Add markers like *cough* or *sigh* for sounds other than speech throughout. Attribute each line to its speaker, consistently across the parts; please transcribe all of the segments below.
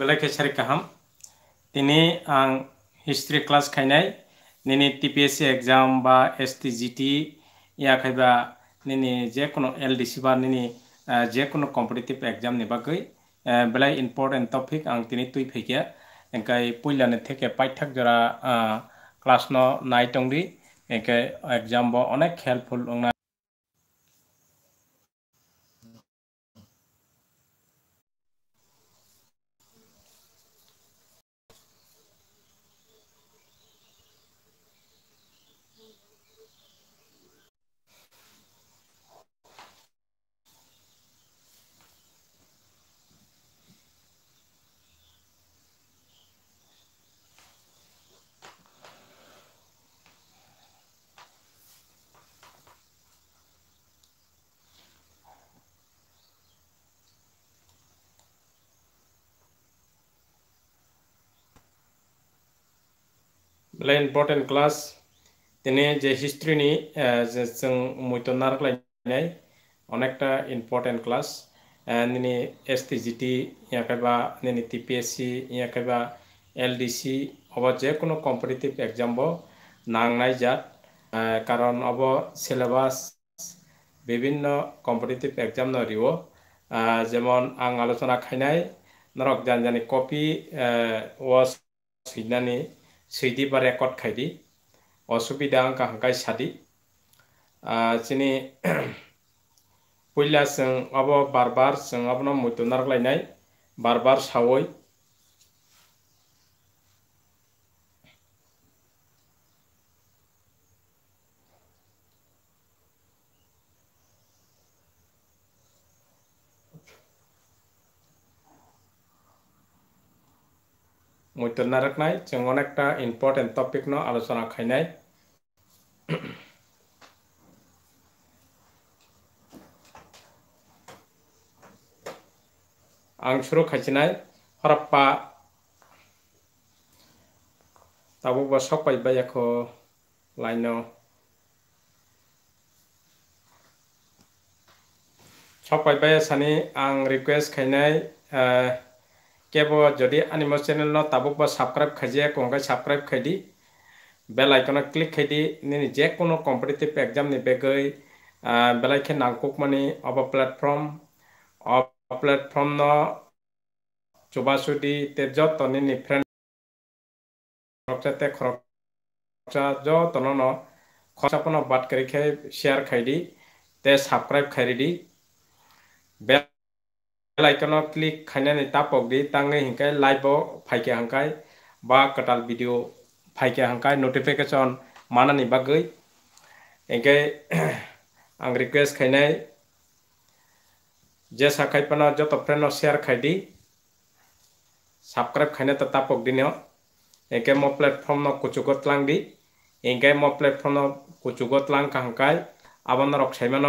Speaker 1: बेला खेसारि काहाम दिनै आं history class खायनाय दिनै T P S C exam बा एस टि जि टि याखायबा दिनै जेकुनु एल डि सि बा दिनै जेकुनु कम्पिटिटिभ एग्जामनि बागै बेला इम्पर्टेन्ट टपिक आं दिनै तुइ फैकिया एंखाय पइलानि থেকে পাঠ্যাক যারা ক্লাস ন নাই টংরি একে এক্সাম অনেক helpful important class tene je history ni je chung muito narklai nai onekta important class nini STGT yakaba nini TPSC yakaba LDC অবা যে কোনো কম্পিটিটিভ এক্সাম নাংনাই যাত কারণ অব সিলেবাস বিভিন্ন কম্পিটিটিভ এক্সাম নরিব যেমন আং আলোচনা খাইনাই নরক জানজানি কপি ওয়াস হিনানি সৈদি বারে কট খাইদি অসুবিধা কাহাই সাদি চিনি পইলা সব বারবার সব মৈতনার লাইনাই বারবার সাবই মুই তুলনা রাখনাই যেন অনেকটা ইম্পর্টেন্ট টপিক ন আলোচনা খাইনাই আং শুরু খাইছিনাই হরপ্পা তাবুবা সব পাইবাই এখন লাইন সব পাইবাই সানি আং রিকুয়েস্ট খাইনাই কেব যদি আনি মোৰ চেনেল ন তাবুক বা ছাবস্ক্রাইব খাইজে কওঁ ছাবস্ক্রাইব খাই দি বেল আইকনত ক্লিক খাই দি নি যিকোনো কম্পিটিটিভ এক্সাম নিবেগৈ বেলাইখে নাংকুক মানে অব প্লেটফৰ্ম অব প্লেটফৰ্ম ন চুবা চুটি তে যত নি ফ্ৰেণ্ড খৰচাতে খৰচা যত ন খৰচাপন বাট কাৰিখে শ্বেয়াৰ খাই দি তে ছাবস্ক্ৰাইব খাই দি বেল লাইকনত ক্লিক খাইনে তাপক দি তাঙে হিংকাই লাইভ ফাইকে হাংকাই বা কটাল ভিডিও ফাইকে হাংকাই নোটিফিকেশন মানানি বা গৈ এনেকে আং রিকুয়েস্ট খাইনাই যে সাকাই পানা যত ফ্রেন্ড শেয়ার খাই দি সাবস্ক্রাইব খাইনে তা তাপক দিন এনেকে মো প্ল্যাটফর্ম কুচুগত লাং দি এনেকে মো প্ল্যাটফর্ম কুচুগত লাং কাহাংকাই আবার রক্সাইমান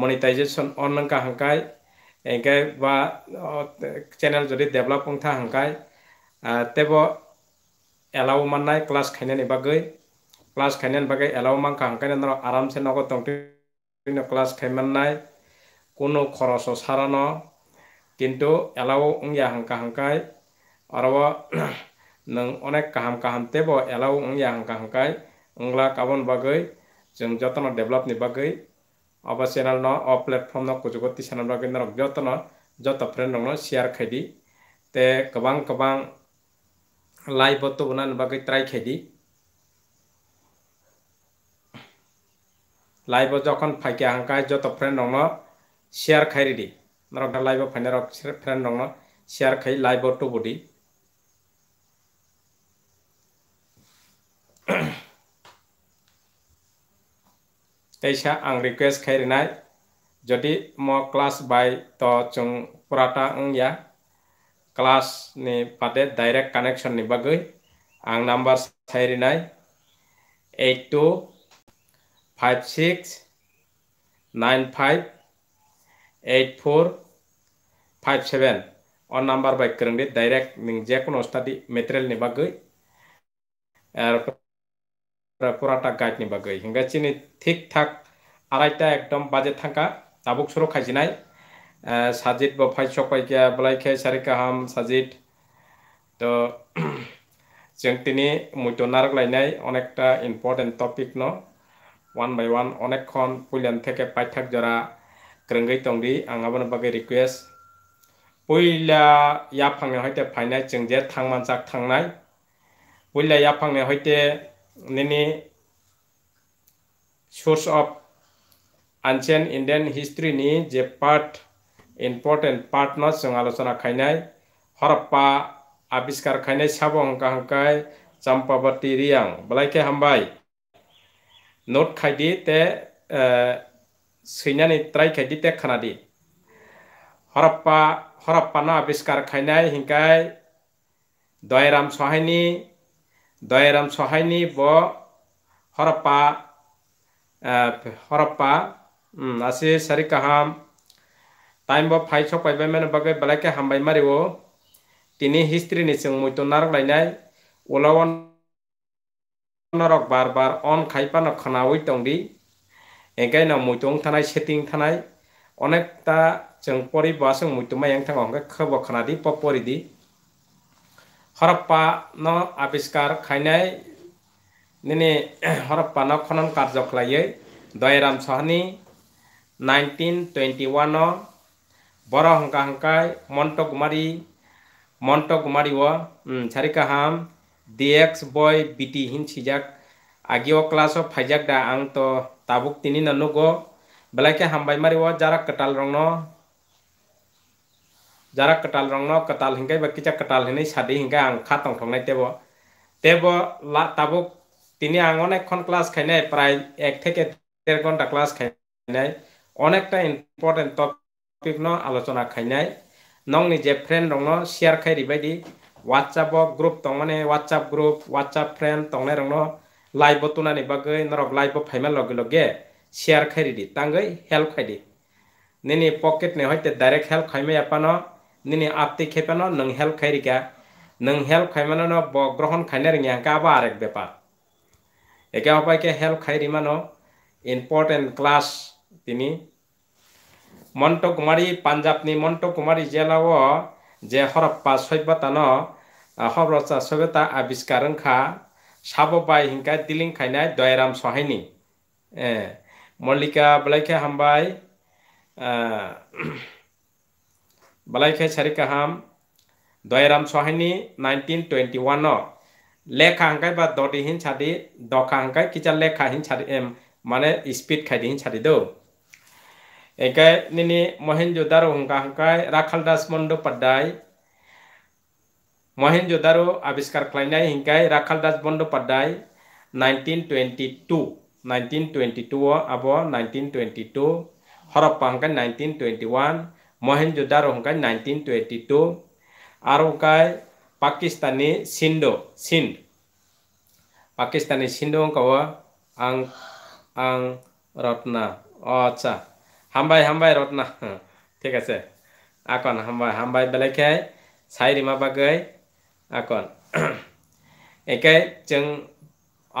Speaker 1: মনিটাইজেশন অন কাহাংকাই এনেকৈ বা চেনেল যদি ডেভেলপ পংথা হংকাই তেব এলাও মান নাই ক্লাছ খাইনেন এবাৰ গৈ ক্লাছ খাইনেন বাগে এলাও মান খাহকাই আৰামছে নগৰ টংটিং ক্লাছ খাইমান নাই কোনো খৰচ চাৰণ কিন্তু এলাও উংয়া হংকা হংকাই আৰু নং অনেক কাহাম কাহাম তেব এলাও উংয়া হংকা হংকাই উংলা কাবন বাগৈ ডেভেলপ ডেভেলপনি বাগৈ अब चेनेल न अ प्लेटफर्म नुजुग ती सेनेल रगेन जत फ्रेंड रंग शेयर खाई ते गबां गबां लाइव बतो बना बगे ट्राई खाई लाइव जखन फाइके हांका जत फ्रेंड रंग शेयर खाई दी नर लाइव फाइने फ्रेंड रंग शेयर खाई लाइव टू बुडी Ahem. तैसा आं रिकुस्ट खेरना जो म क्लास बै तो चंग पुराटा अंगा क्लास नि पादे डायरेक्ट कनेक्शन नि बगे आं नम्बर सैरना eight two five six nine five eight four five seven और नम्बर बैक्रे डायरेक्ट नि जेको स्टाडी मेटेरियल बगे প্রায় পুরাটা গাইড নিবা গই হিঙ্গা চিনি ঠিক থাক আড়াইটা একদম বাজে থাকা তাবুক সরো খাইছি নাই সাজিত বফাই সকাইকিয়া বলাই খাই সারি কাহাম সাজিত তো जों दिनै मुटनार लायनाय अनेकटा इम्पर्टेन्ट टपिक न वान बाय वान अनेक खन पुलियान थेके पाइथाक जरा ग्रोंगै दंदि आंहाबोनो बागै रिक्वेस्ट पुइला याफांनो हयते फाइनाय जों जे थांमानजाक थांनाय पुइला याफांनो हयते nini source of ancient Indian history ni je part important part no jong alochona khainai harappa abiskar khainai sabo hongka hongkai champawati riang bolai ke hambai note khaidi te सैनानै ट्राइ खाइदि take खानादि हरप्पा हरप्पाना आविष्कार खाइनाय हिंकाय दयराम सहायनि দয়েরাম সহাইনি ব হরপ্পা হরপ্পা আসি সারি কাহাম time ব ফাই সক পাইবাই মানে বাকে বেলাকে হামবাই মারিব তিনি হিস্ট্রি নি মৈত নারক লাইনাই ওলাও নরক বার বার অন খাইপা নখানা ওই টংদি এগাই না মৈতং থানায় সেটিং থানায় অনেকটা যা परिबा जों मुइतुमा यांग थांगा खब হরপ্পা ন আবিষ্কার খাইনাই দিনে হরপ্পা ন খনন কার্য খালাইয়ে Dayaram Sahni nineteen twenty one বড় হংকা হংকাই মন্ত কুমারী মন্ত কুমারী ও ডি এক্স বয় বিটি হিন সিজাক আগিও ক্লাস ফাইজাক দা আং তো তাবুক তিনি নানুগো বেলাকে হামবাই মারি ও যারা কটাল রং যারা কটাল রং ন কটাল হিংগাই বা কিচা কটাল হিনে সাদি হিংগাই আং খা টংথংনাই তেব তেব লা তাবো তিনি আং অনেকক্ষণ ক্লাস খাইনাই প্রায় এক থেকে দেড় ঘন্টা ক্লাস খাইনাই অনেকটা ইম্পর্টেন্ট টপিক ন আলোচনা খাইনাই নং নিজে ফ্রেন্ড রং শেয়ার খাই রিবাইদি হোয়াটসঅ্যাপ গ্রুপ দং মানে হোয়াটসঅ্যাপ গ্রুপ হোয়াটসঅ্যাপ ফ্রেন্ড দংনাই রং ন লাইভ নি বাকে নরক লাইভ ফাইমার লগে লগে শেয়ার খাই দি তাঙ্গই হেল্প খাই দি নিনি পকেট নে হইতে ডাইরেক্ট হেল্প খাইমে এপানো nini apti khepano nang help khai rika nang help khai mano no bo grohon khai ner ngya ka ba arek bepar eke opai ke help khai ri mano important class tini Montu Kumari পাঞ্জাবনি মন্টু কুমারী জেলাও যে হরপ্পা সভ্যতান হরপ্পা সভ্যতা আবিষ্কার খা সাববাই হিংকা দিলিং খাইনাই দয়ারাম সহাইনি মল্লিকা বলাইকে হামবাই বলাইখাই চাৰি কাহাম দয়াৰাম চহানী নাইনটিন টুৱেণ্টি ওৱানত লেখা হাংকাই বা দদিহীন ছাদি দখা হাংকাই কিছা লেখাহীন ছাদি মানে স্পীড খাইদিহীন ছাদি দৌ একাই নিনি মহিন যুদ্ধাৰু হুংকা হাংকাই ৰাখাল দাস মণ্ডু পাড্ডাই মহিন যুদ্ধাৰু আৱিষ্কাৰ খাইনাই হিংকাই ৰাখাল দাস বন্ধু পাড্ডাই nineteen twenty two nineteen twenty two আব নাইনটিন টুৱেণ্টি টু হৰপ্পা হাংকাই নাইনটিন টুৱেণ্টি মহেন্দ্র দার হংকাই নাইনটিন টুয়েটি টু আর হংকাই পাকিস্তানি সিন্ধ সিন্ধ পাকিস্তানি সিন্ধ হংকাও আং আং রত্না আচ্ছা হামবাই হামবাই রত্না ঠিক আছে আকন হামবাই হামবাই বেলাইখাই সাইরিমা বাগৈ আকন একে যেন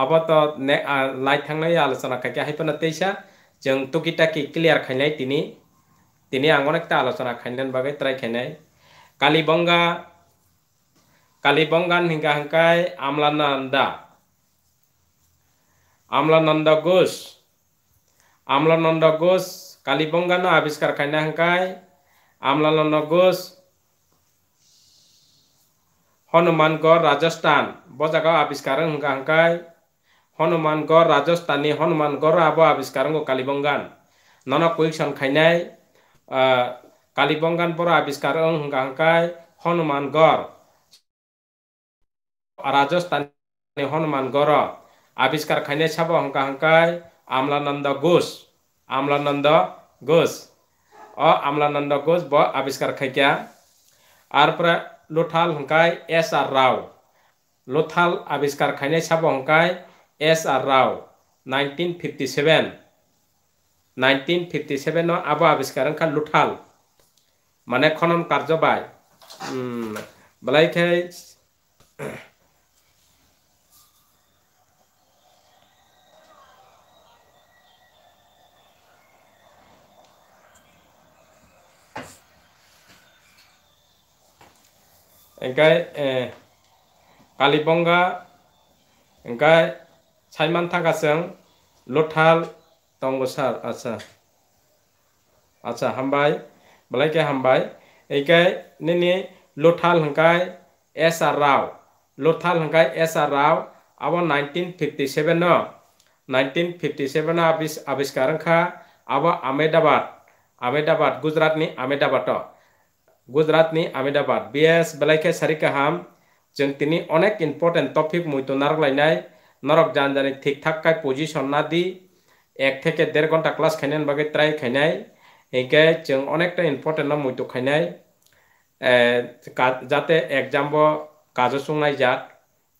Speaker 1: আবত লাই থাকাই আলোচনা খাইকে হাইপনা তেইসা যেন টুকিটাকি ক্লিয়ার খাইনাই তিনি তিনি আঙন একটা আলোচনা খাইলেন বাকে ত্রাই খাইনাই কালীবঙ্গা কালীবঙ্গান হিঙ্গা হাঙ্কাই আমলানন্দা আমলানন্দ ঘোষ আমলানন্দ ঘোষ কালীবঙ্গানো আবিষ্কার খাইনা হাঙ্কাই আমলানন্দ ঘোষ হনুমানগড় রাজস্থান বজাগাও আবিষ্কার হাঙ্কা হাঙ্কাই হনুমানগড় রাজস্থানী হনুমানগড় আবো আবিষ্কার কালীবঙ্গান নন কুইকশন খাইনাই কালিবংগান পৰা আৱিষ্কাৰ অং গাংকাই হনুমানগড় ৰাজস্থানী হনুমানগড় আৱিষ্কাৰ খাইনে চাব হংকা হংকাই আমলানন্দ ঘোষ আমলানন্দ ঘোষ অ আমলানন্দ ঘোষ ব আৱিষ্কাৰ খাইকিয়া আৰু পৰা লোঠাল হংকাই এছ আৰ ৰাও লোঠাল আৱিষ্কাৰ খাইনে চাব হংকাই S R Rao nineteen fifty seven nineteen fifty seven आबो आविष्कार का लुठाल माने खनन कार्य बाय बलाई खे ओंखाय कालीबंगा ओंखाय साइमान थागाजों लथाल তঙ্গসার আচ্ছা আচ্ছা হামবাই বলাইকে হামবাই এইকাই নিনি লোথাল হংকাই এস আর রাও লোথাল হংকাই এস আর রাও আবার nineteen fifty seven nineteen fifty seven আবিস আবিষ্কার খা আবার আমেদাবাদ আমেদাবাদ গুজরাটনি আমেদাবাদ गुजरातनी अहमेदाबाद बी एस बेलाइके सारी गाहाम जों तिनि अनेक इम्पर्टेन्ट टपिक मुइतो नारक लायनाय नरक जानजानि ठीक ठाक काय पजिशन ना दि एक थे देर घंटा क्लास खाने बगे ट्राई खाने इनके जो अनेकटा इम्पोर्टेंट मुटु खाने जाते एग्जाम बो काज संगनाय जात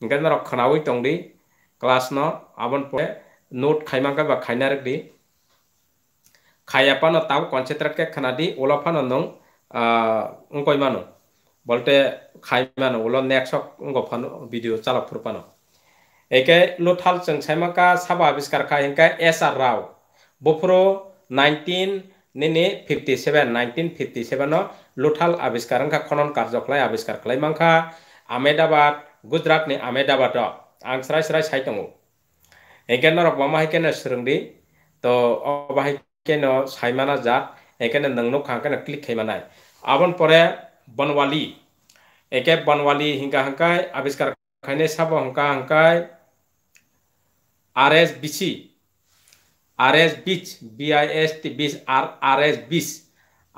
Speaker 1: इनके रखनावी तंगदी क्लास न आबन पे नोट खाइमांगा बा खाइना रखदी खायापानो ताव कॉन्सेंट्रेट के खानादी ओलाफानो नंग उनको इमानो बोलते खाइमानो ओलो नेक्स्ट उनको फानो वीडियो चालक फुरपानो hingkai lothal cheng chaima ka saba aviskar ka hingkai S R Rao bofro 19 nene 57 1957 no lothal aviskaran ka khonon karjoklai aviskar klai mangkha Ahmedabad Gujarat ni Ahmedabad ang srai srai sai tongo hingkai no rok mama hingkai no srengdi to oba hingkai no saimana jat hingkai no nangno khangkai no click khaimanai abon pore बनवाली एके बनवाली हिंका हंकाय आविष्कार खने सब हंका हंकाय R S B C R S Bisht B I S T Bisht R R S Bisht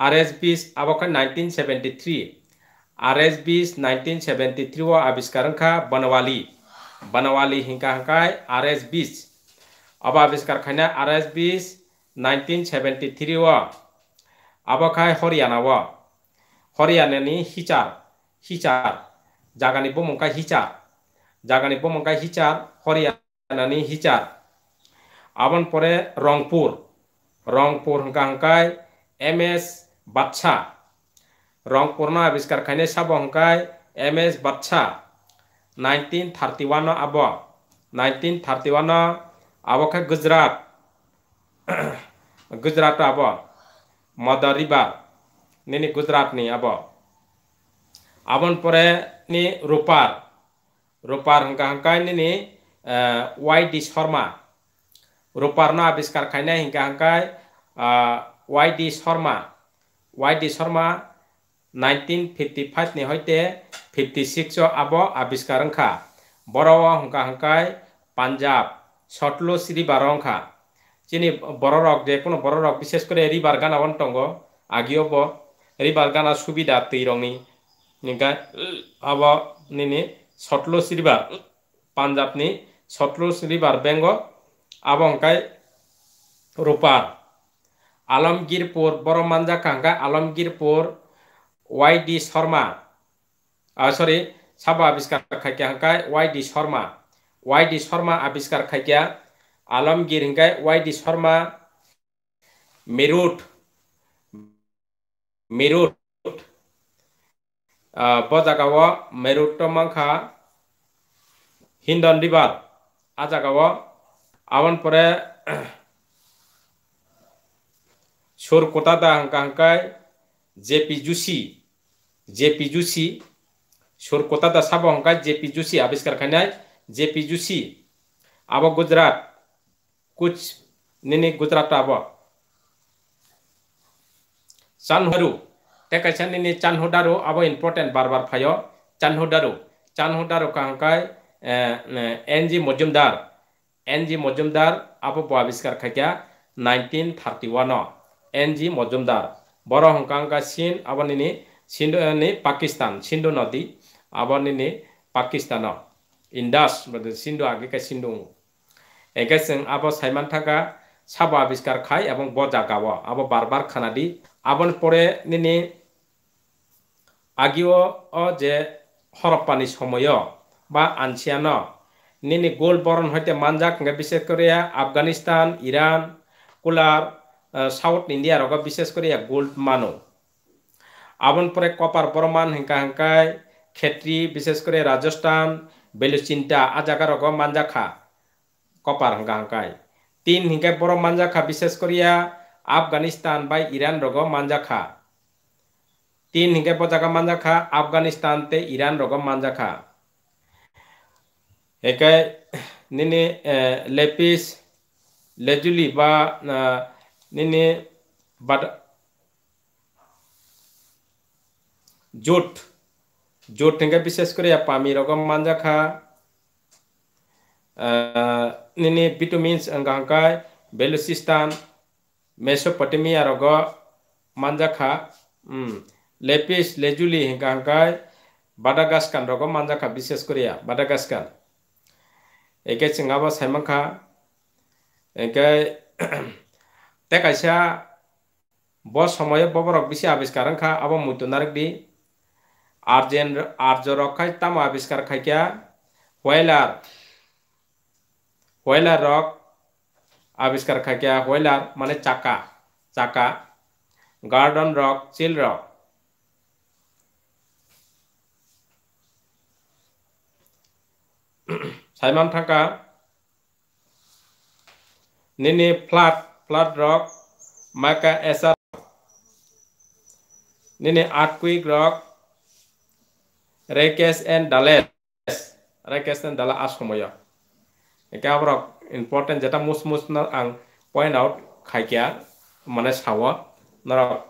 Speaker 1: R S Bisht अब nineteen seventy three R S Bisht nineteen seventy three वो आविष्कार का बनवाली बनवाली हिंका हंका are S Bisht अब आविष्कार खाने R S Bisht nineteen seventy three वो अब खाय हरियाणा वो हरियाणा ने हिचार हिचार जागानी बोमका हिचार जागानी बोमका हिचार Haryana nani hichar aban pore rongpur rongpur hangka hangkai ms batsha rongpur no abiskar khane sabo hangkai ms batsha 1931 no abo 1931 no abo kha gujarat Gujarat अब मदरिबा नि गुजरात नि अब आबन परे नि रोपार रोपार हंका हंका नि वाई डी शर्मा रोपारनो आविष्कार खाइना हिंगा हंकाय Y D Sharma Y D Sharma 1955 नि हयते 56 आबो आविष्कार हंखा बरवा हंका हंकाय पान्जाब सटलो श्री बार हंखा চিনি বড় রক যে কোনো বড় রক বিশেষ করে রিবার গান আবার টঙ্গ আগিও ব রিবার গানা সুবিধা তৈ রঙি আবার নিনি সটলো শ্রীবার পাঞ্জাবনি সতলুজ রিভার বেঙ্গ আবংকায় রূপার আলমগীরপুর বরমাঞ্জা কাঙ্গা Alamgirpur Y D Sharma sorry সাবা আবিষ্কার খাইকিয়া হাঙ্কায় Y D Sharma Y D Sharma আবিষ্কার খাইকিয়া আলমগীর হিঙ্কায় ওয়াই ডি শর্মা মেরুট মেরুট বজাগাও মেরুট মাংখা হিন্দন রিভার ಆದಾಗ ಅವನ ಪೊರೆ ಶೋರ್ ಕೊತಾದ ಹಂಕ ಹಂಕಾಯ್ J P Joshi J Joshi Joshi Kotada সাব হাঙ্কাই ಜೆ ಪಿ ಜುಸಿ ಆವಿಷ್ಕಾರ ಖಾನ್ಯಾಯ್ ಜೆ ಪಿ ಜುಸಿ আবার গুজরাট কুচ নিনি গুজরাট আব চানহরু টেকাইছা নিনি চানহুদারু আবার ইম্পর্টেন্ট বারবার ফাইও চানহুদারু চানহুদারু কাহকায় N G Majumdar N G Majumdar আবহাওয়া আবিষ্কার খাকিয়া nineteen thirty one N G Majumdar বড় হংকাঙ্কা সিন আবার নিনি সিন্ধু পাকিস্তান সিন্ধু নদী আবার নিনি পাকিস্তান ইন্ডাস সিন্ধু আগেকা সিন্ধু এগে जों আবার সাইমান থাকা সাব আবিষ্কার খাই এবং বজা গাওয়া আবার বারবার খানাদি আবার পরে নিনি আগেও যে হরপ্পানি সময়ও বা আনসিয়ান নিনি গোল বরণ হইতে মানজাক বিশেষ করে আফগানিস্তান ইরান কুলার সাউথ ইন্ডিয়া রগ বিশেষ করে গোল্ড মানো আবন পরে কপার বরমান হেঙ্কা হেঙ্কাই ক্ষেত্রী বিশেষ করে রাজস্থান বেলুচিন্তা আ জায়গা রগ মানজাখা কপার হেঙ্কা হেঙ্কাই তিন হিঙ্কায় বড় মানজাখা বিশেষ করিয়া আফগানিস্তান বা ইরান রগ মানজাখা তিন হিঙ্কায় বজাগা মানজাখা আফগানিস্তান তে ইরান রগ মানজাখা एक निने लेपिस लेजुली बा निने बद जोट जोट ने विशेषकर पामी रगम मानजाखा निने विटामिन्स अंगाकाय बेलोसिस्तान मेसोपटेमिया रग मानजाखा लेपिस लेजुली हिंगाकाय बाडागासकान रग मानजाखा विशेषकर बाडागासकान enke chingaba saimangkha enke tei kaisa bo somoye boborok bisi abiskar wngkha abo muitu narikdi arjen arjorok kai tamo abiskar khaikya whaler whaler rok আবিষ্কার থাকে হোয়েলার মানে চাকা chaka গার্ডন রক চিল রক mm Simon Thaka Nini Plat Plat Rock Maka Esa Nini Artquick Rock Rekes and Dales Rekes and Dala Ashumoya Eka Rock Important Jeta Mus Mus Nal Ang Point Out Khai Kya Manas Hawa Nara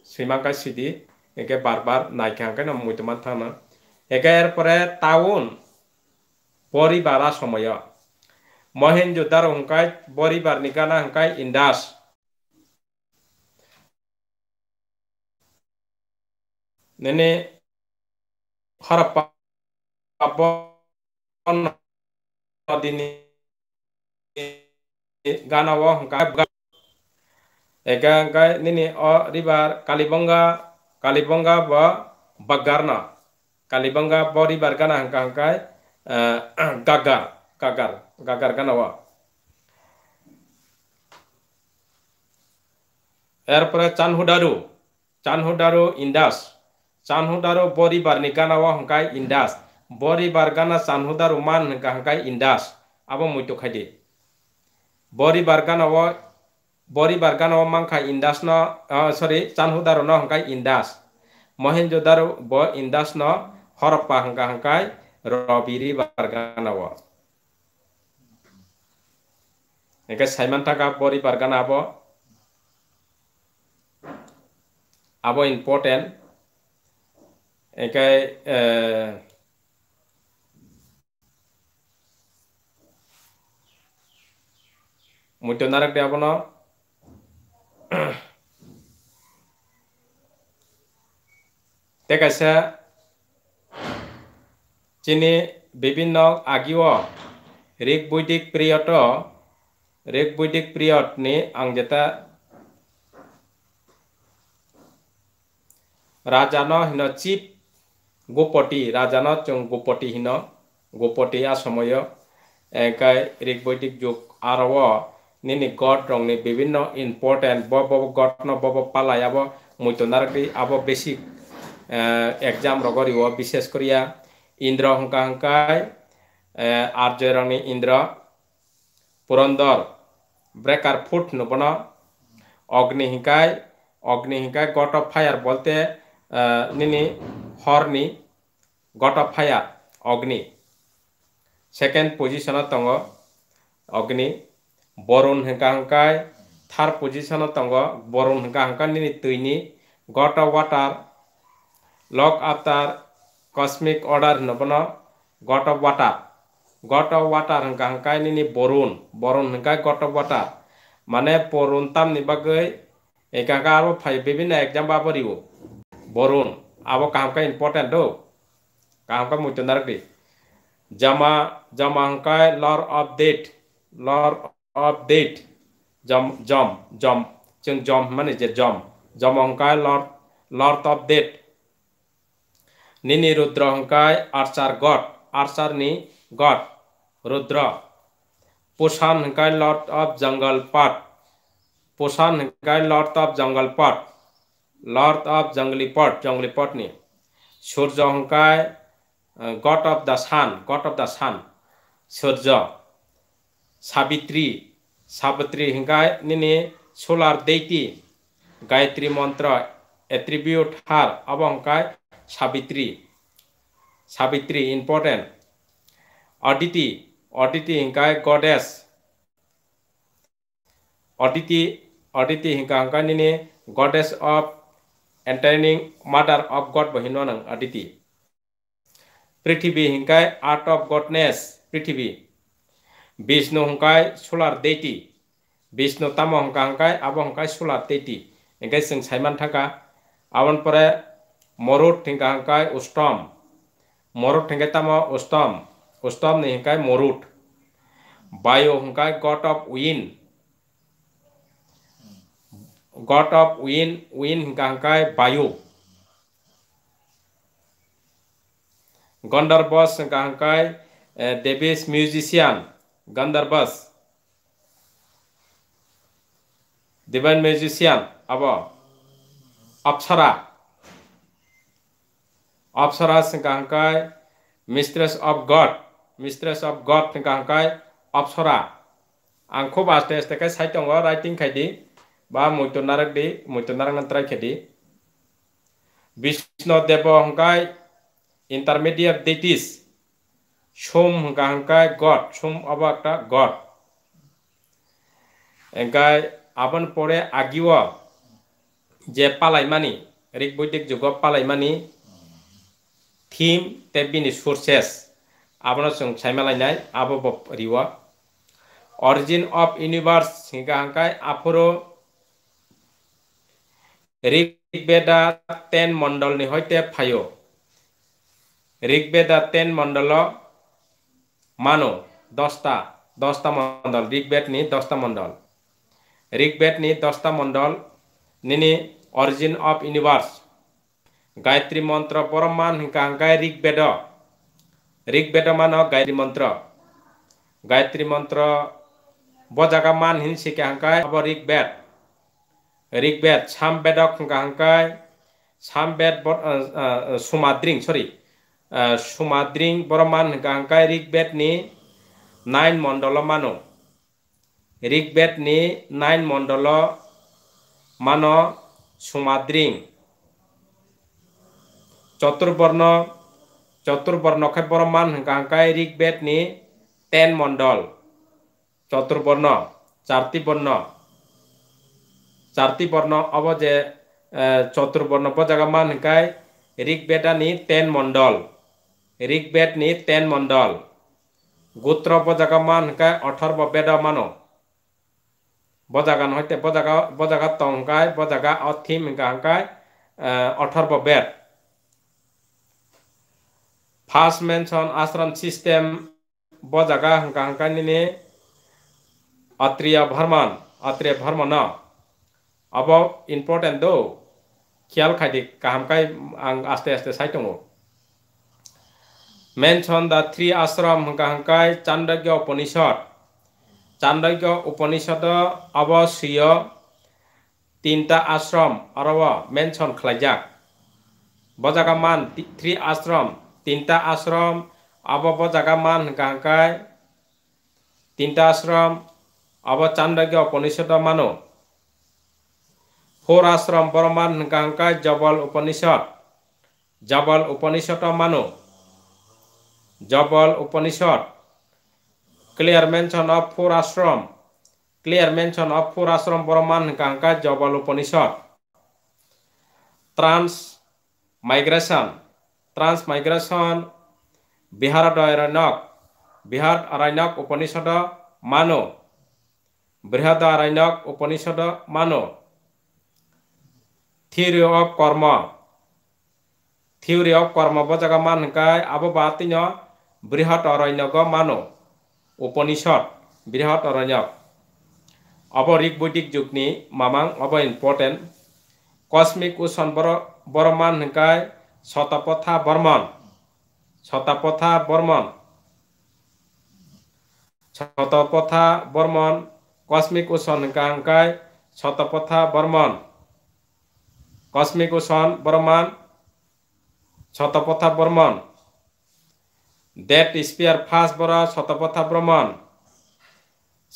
Speaker 1: Simanka Siti Eka Bar Bar Naikyanka Namu Itman Thana Eka Air er Pore Tawun ପରିବାର ସମୟ ମହେଞ୍ଜୋଦାର ହଙ୍କାଏ ପରିବାର ନିକାନା ହଙ୍କାଏ ଇଣ୍ଡାସ ନେନେ Harappa gana ganawa hangkai Eka hangkai nini o ribar kalibonga kalibonga ba bagarna kalibonga ba ribar gana hangkai hangkai gagar, gagar, gagar kan awa. Erpre Chanhudaru, Chanhudaru Indas, Chanhudaru Bori Barni kan awa hongkai Indas, Bori Bargana Chanhudaru Man hongkai Indas, apa mutu kaji. Bori Bargana awa Bori bargan awam mangkai indas no, sorry, canhu daru no hangkai indas. Mohenjo daru bo indas no, horop pa hangkai hangkai, Robiri Barganawa. Eka Simon Taka Bori Barganabo. Abo important. Eka Mutunarak Diabono. Take a share. চিনি বিভিন্ন আগিও ঋগ বৈদিক period ঋগ বৈদিक पिरियडनि आं जेता राजानो हिन chip गोपटी राजानो जों गोपटी हिन गोपटीया समय একাই ऋग বৈদিক যুগ আর নিনি গড রংনি বিভিন্ন ইম্পর্টেন্ট ব বব গড ন পালাই আব মৈতনারকি আব বেশি এক্সাম রগরিও বিশেষ করিয়া इंद्र हंका হংকায় आर जयरंगनी इंद्र पुरंदर ब्रेकार फुट नुबन अग्नि हिंकाय अग्नि हिंकाय गट अफ फायर बोलते निनी हरनी god of fire Agni second position तंग अग्नि बरुण हिंका हंकाय थार पोजिशन तंग बरुण हिंका हंका निनी तुनी गट अफ वाटर लक आफ्टार cosmic order no bono god of water god of water hangka hangka ini ni borun borun hangka god of water mane borun tam ni bagai ekaka aro phai bibina exam ba poribo borun abo kaham ka important do kaham ka mucho narbi jama jama hangka lord of date lord of date jam jam jam chung jam mane je jam jam hangka lord lord of date নিনি রুদ্রহংকায় আর্চার god archer নি god Rudra Pushan হংকায় lord of jungle পট পোষান হংকায় lord of jungle pot Lord of জঙ্গলি পট জঙ্গলি পট নিয়ে সূর্য হংকায় god of the sun god of the sun Surya Savitri Savitri হিংকায় নিনে solar deity Gayatri mantra attribute হার অবহংকায় सावित्री सावित्री इम्पोर्टेंट अदिति अदिति हिंका गॉडेस अदिति अदिति हिंका हिंका निने गॉडेस ऑफ एंटरनिंग मदर ऑफ गॉड बहिनो अदिति पृथ्वी हिंका earth of goddess Prithvi Vishnu हिंका सोलार देती विष्णु तम हिंका हिंका अब हिंका सोलार देती हिंका सिंह सैमान थाका अब परे मोरो ठिकांकाय उष्टम मोरो ठिंगेतम उष्टम उष्टम निहकाय मोरुट वायु हंकाय god of wind god of wind wind हिंकांकाय वायु गंडरबस हिंकांकाय डेविस म्यूजिशियन गंडरबस दिवन म्यूजिशियन अब अप्सरा অপসরাস ने mistress of god mistress of god of Apsara আং খুব আস্তে আস্তে কে সাইটং রাইটিং খাইদি বা নারক দি নারক নত্রাই খেদি বিষ্ণু দেব হংকাই ইন্টারমিডিয়েট ডিটিস সোম হংকা হংকায় গড সোম অবা একটা গড এঙ্কায় আপন পরে আগিও যে পালাইমানি ঋগ বৈদিক যুগ পালাইমানি Kim tebbini sources. Abono sung chaimalinai above riwa. Origin of universe hingahankai apuro ঋগ্বেদা তেন মণ্ডল নিহৈতে ফায়ো ঋগ্বেদা তেন মণ্ডল মানো দশটা দশটা মণ্ডল ঋগ্বেদ নি দশটা মণ্ডল ঋগ্বেদ নি দশটা মণ্ডল নিনি অরিজিন অফ ইউনিভার্স ଗାୟତ୍ରୀ ମନ୍ତ୍ର ପରମାନ ଗାଙ୍ଗାଏ ଋଗ୍ବେଦ ଋଗ୍ବେଦ ମାନ ଗାୟତ୍ରୀ ମନ୍ତ୍ର ଗାୟତ୍ରୀ ମନ୍ତ୍ର ବଜାଗା ମାନ ହିନ୍ ঋগ বেদ ହବ বেদ ঋগ্বেদ সামবেদ হাঙ্কায় বেদ সুমাদ্রিং সরি সুমাদ্রিং বরমান হাঙ্কায় বেদ নি নাইন মন্ডল মানো বেদ নি নাইন মন্ডল মানো সুমাদ্রিং চতুর্বর্ণ চতুর্বর্ণ গাঙ্কায় ঋগ বেদ নি টেন মন্ডল চতুর্বর্ণ চারটি বর্ণ চারটি বর্ণ অব যে চতুর্বর্ণ বজাগমান ঋগ বেদা নি টেন মন্ডল ঋগ বেদ নি টেন মন্ডল গোত্র মান হাঙ্কাই অঠর্ব বেদ মানো বজাগান হইতে বজাগা বজাগা তংকায় বজাগা অথিম হাঙ্কাই অঠর্ব বেদ First mention ashram system bojaga hanka hanka nini atriya bharman atriya bharmana. About important though, khial khadi kaham kai ang aste aste saitungo. Mention the three ashram hanka hankai Chandogya Upanishad. Chandogya Upanishad about Sriya তিনটা আশ্রম আরব mention খাইজাক বজাকা মান three আশ্রম তিনটা আশ্রম জাগা মান গাঁকায় তিনটা আশ্রম আব চান্ডজ্ঞ উপনিষদ মানো four ashram বর্মান গাঁকায় জবল উপনিষদ জবল উপনিষদ মানো Jabala Upanishad clear mention of four ashram clear mention of four ashram বর্মান গাঁকায় Jabala Upanishad transmigration transmigration বিহারদ অরণ্যক বিহার অরণ্যক উপনিষদ মানো বৃহদ অরণ্যক উপনিষদ মানো theory of karma theory of karma বজাগ মান হকাই আবো বাতিন বৃহৎ অরণ্যক মানো উপনিষদ বৃহৎ অরণ্যক অব ঋগ বৈদিক যুগনি মামাং অব ইম্পর্টেন্ট কসমিক ও সনবর বড় মান হকাই শতপথা বর্মন শতপথা বর্মন শতপথা বর্মন কসমিক উষণ কাঙ্কায় শতপথা বর্মন কসমিক উষণ Brahmana Shatapatha Brahmana that sphere first বর Shatapatha Brahmana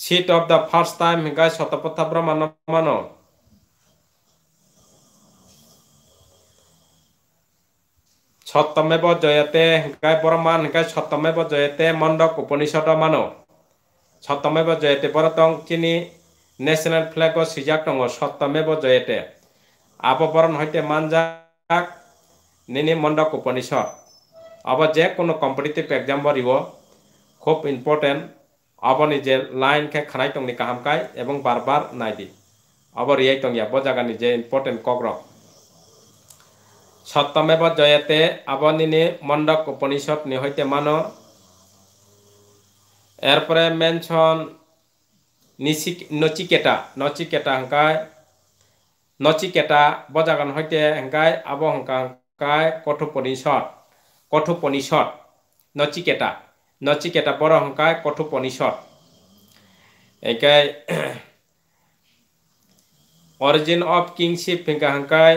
Speaker 1: sit of the first time হিঙ্গায় শতপথা ব্রহ্মণ মানো সত্যমেব জয়তে হেঁকায় পরমান হেঁকায় সত্যমেব জয়তে মন্ডক উপনিষদ মানব সত্যমেব জয়তে পরতং চিনি ন্যাশনাল ফ্ল্যাগ সিজাক টঙ্গ সত্যমেব জয়তে আপপরণ হইতে মানজাক নিনি মন্ডক উপনিষদ আবার যে কোনো কম্পিটিটিভ এক্সাম বরিব খুব ইম্পর্টেন্ট নিজে লাইন খে খানাই টংনি কাহামকাই এবং বারবার নাই নাইদি আবার ইয়াই টংয়া বজাগানি নিজে ইম্পর্টেন্ট কগ্রক সত্যমেব জয়তে আবনিনী মণ্ডক উপনিষদ নিহতে মান এরপরে মেনছন নিশিক নচিকেটা নচিকেটা হাঁকায় নচিকেটা বজাগান হইতে হাঁকায় আব হাঁকা হাঁকায় কঠোপনিষদ কঠোপনিষদ নচিকেটা নচিকেটা বড় হাঁকায় কঠোপনিষদ এঁকায় অরিজিন অফ কিংশিপ ফিঙ্কা হাঁকায়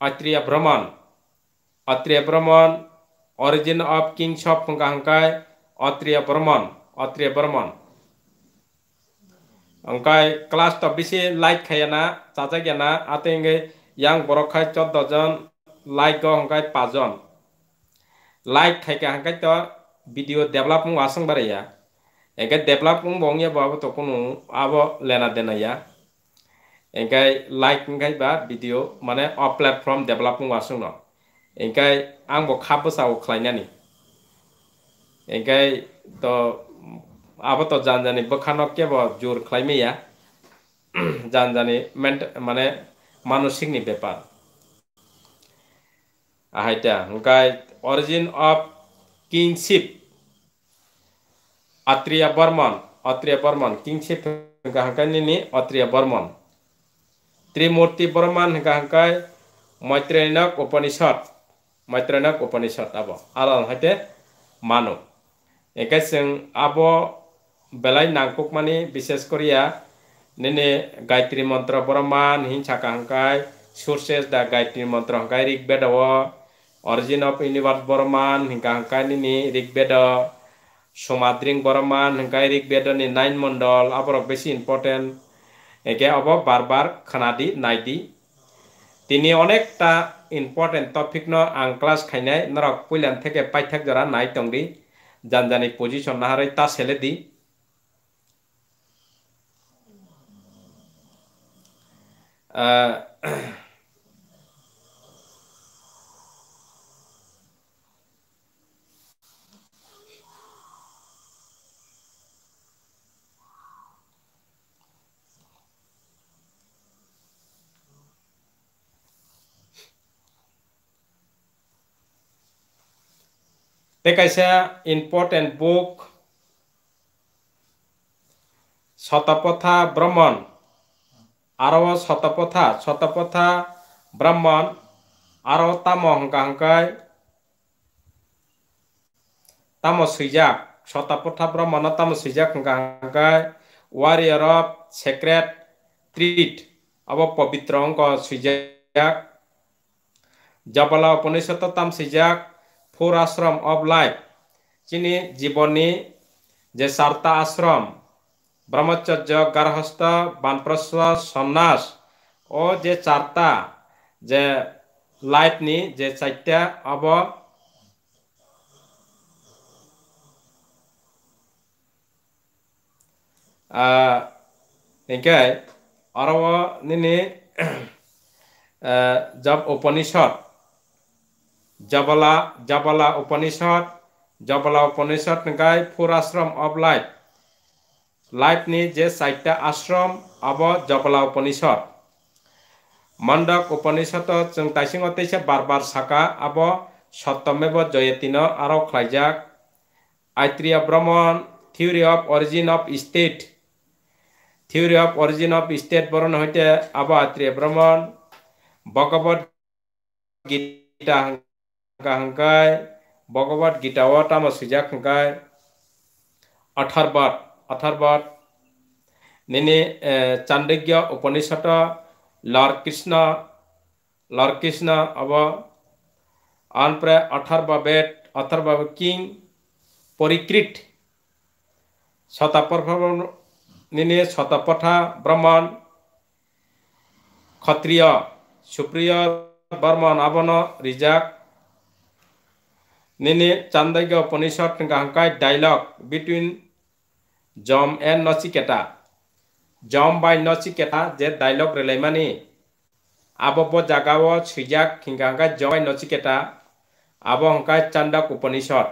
Speaker 1: Atriya Brahman. Atriya Brahman, origin of kings of Pankahankai, Atriya Brahman, Atriya Brahman. Angkai class to BC like khayana, chacha gyana, atenge yang borokhai 14 জন লাইক গ হংকাই 5 জন লাইক খাইকে হংকাই তো ভিডিও ডেভেলপ মু আসং বারাইয়া এগে ডেভেলপ মু বংয়া বাবু তো কোনো আব লেনা দেনাইয়া enkai like enkai ba video mane off platform developing wasung no enkai ang bo khap sa o khlaina ni enkai to abo to jan jani bokhano ke bo jor khlaime ya jan jani ment mane মানসিক নি ব্যাপার আহাইটা ওনকাই origin of kingship Aitareya Brahmana Aitareya Brahmana kingship হাঁকানি Aitareya Brahmana Trimurti Brahman hengkai Maitreya Upanishad Maitreya Upanishad abo alal hate manu engkai seng abo belai nangkuk mani bises korea nene gaitri mantra Brahman hin cakangkai sources da gaitri mantra hengkai rig beda wo origin of universe Brahman hengkai nini rig beda Sumadring Brahman hengkai rig beda nini nine mandal abo besi important একে অব বারবার খানাদি নাইদি তিনি অনেকটা important topic ন আং class খাইনাই নরক পুইলান থেকে পাইথাক জরা নাই টংরি জানজানি পজিশন নাহারে তা ছেলে দি আহ তে કૈસા ইম্পর্টেন্ট বুক শতপথা ব্রাহ্মণ আর শতপথা শতপথা ব্রাহ্মণ আর তাম হঙ্কা হঙ্কায় তাম সৃজাক শতপথা ব্রাহ্মণ তাম সৃজাক হঙ্কা হঙ্কায় ওয়ারিয়র অফ সেক্রেট ট্রিট অব পবিত্র অঙ্ক সৃজাক জবলা উপনিষদ তাম সৃজাক ফোর আশ্রম অফ লাইফ যিনি জীবনী যে সার্তা আশ্রম ব্রহ্মচর্য গার্হস্থ বানপ্রস সন্ন্যাস ও যে চারটা যে লাইফ নি যে চারটা অব অরব নিনি জব Upanishad Jabala Jabala Upanishad, Jabala Upanishad Nikaya, four ashram of life. Life নিয়ে যে চারটা আশ্রম আব জপলা উপনিষদ মণ্ডক উপনিষদ তাইসিং অতেছে বারবার শাখা আব সত্যমেব জয়তিন আরও খাইজাক Aitareya Brahmana theory of origin of state theory of origin of state বরণ হইতে আব আত্রিয় ভ্রমণ ভগবত গীতা का हंकाय भगवत गीतावा तम सिजाक हंकाय अठार बार निने चांडज्ञ उपनिषद लर कृष्ण लार कृष्णा अब आनप्राय अठार बेट अठार बाबे किंग परिकृत शतापर निने शतपठा ब्रह्मण क्षत्रिय सुप्रिय बर्मन आवन रिजाक Nini Chandagya Upanishad Ngankai dialogue between Jom and Nachiketa. Jom by Nachiketa, যে dialogue relemani. মানে। আবব জাগাব সিজাক খিঙ্গাঙ্গা জয় নচিকেতা আব হংকা চান্দাক উপনিষদ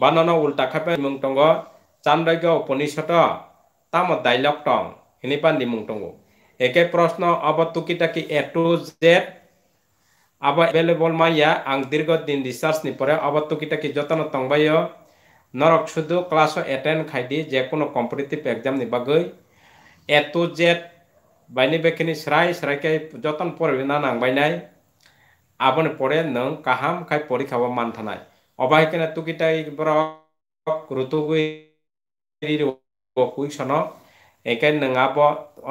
Speaker 1: বানন উল্টা খাপে নিমুং টঙ্গ চান্দ্রজ্ঞ উপনিষদ তাম ডাইলগ টং হিনিপান নিমুং টঙ্গ একে প্রশ্ন অব তুকিটাকি এ টু জেড अब एभेलेबल माइया आं दीर्घ दिन रिसार्च नि परे अब तो किटा कि जतन तंगबाय नरक सुदु क्लास एटेंड खाइदि जे कोनो कम्पिटिटिव एग्जाम नि बागै ए टु जेड बायनि बेखिनि स्राय स्रायके जतन परे ना नां बायनाय आबन परे नों काहाम खाय परीक्षाबा मान थानाय अबाय केना तु किटा बर ऋतुगै कुइसन एके नों आब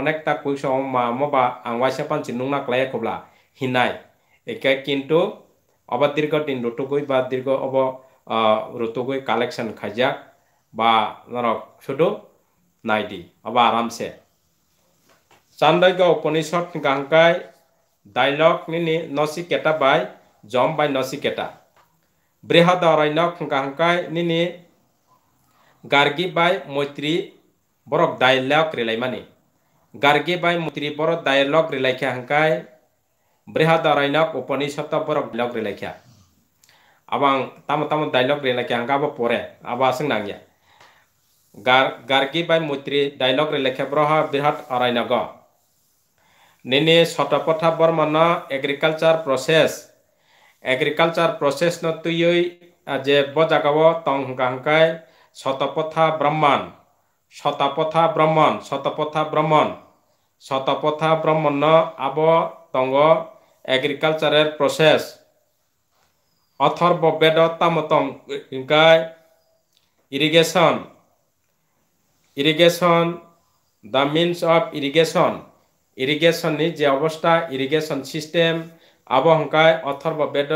Speaker 1: अनेकता कुइसन मा मबा आं वाइसा पानसि नुंना क्लायखब्ला हिनाय একে কিন্তু অবাদীর্ঘ দিন রুটুগুই বা দীর্ঘ অব রুটুগুই কালেকশন খাইজা বা ধরক শুধু নাই দি অব আরামসে চান্দৈক উপনিষদ গাঙ্কাই ডাইলক নিনি নসি কেটা বাই জম বাই নসি কেটা বৃহৎ অরণ্যক গাঙ্কাই নিনি গার্গি বাই মৈত্রী বরক ডাইলক রিলাইমানি গার্গি বাই মৈত্রী বড় ডাইলক রিলাইখ্যা হাঙ্কায় বৃহদারাইনক উপনিষদ পরক ডাইলগ রেলেখা আবং তাম তাম ডাইলগ রেলেখা আঙ্গাব পরে আবাসং নাঙ্গিয়া গার গার্গি বাই মৈত্রী ডাইলগ রেলেখা ব্রহ বৃহত অরাইনগ নিনি Shatapatha Brahmana agriculture process agriculture process নতুই যে বজাগাব তং হুঙ্কা হুঙ্কায় শতপথা ব্রহ্মণ শতপথা ব্রহ্মণ শতপথা ব্রহ্মণ শতপথা ব্রহ্মণ আব তঙ্গ agricultural process. Atharva Veda Tamatang Guy Irrigation Irrigation the means of irrigation ইরিগেশননি যে অবস্থা ইরিগেশন সিস্টেম আবহঙ্কায় অথর্ব বেদ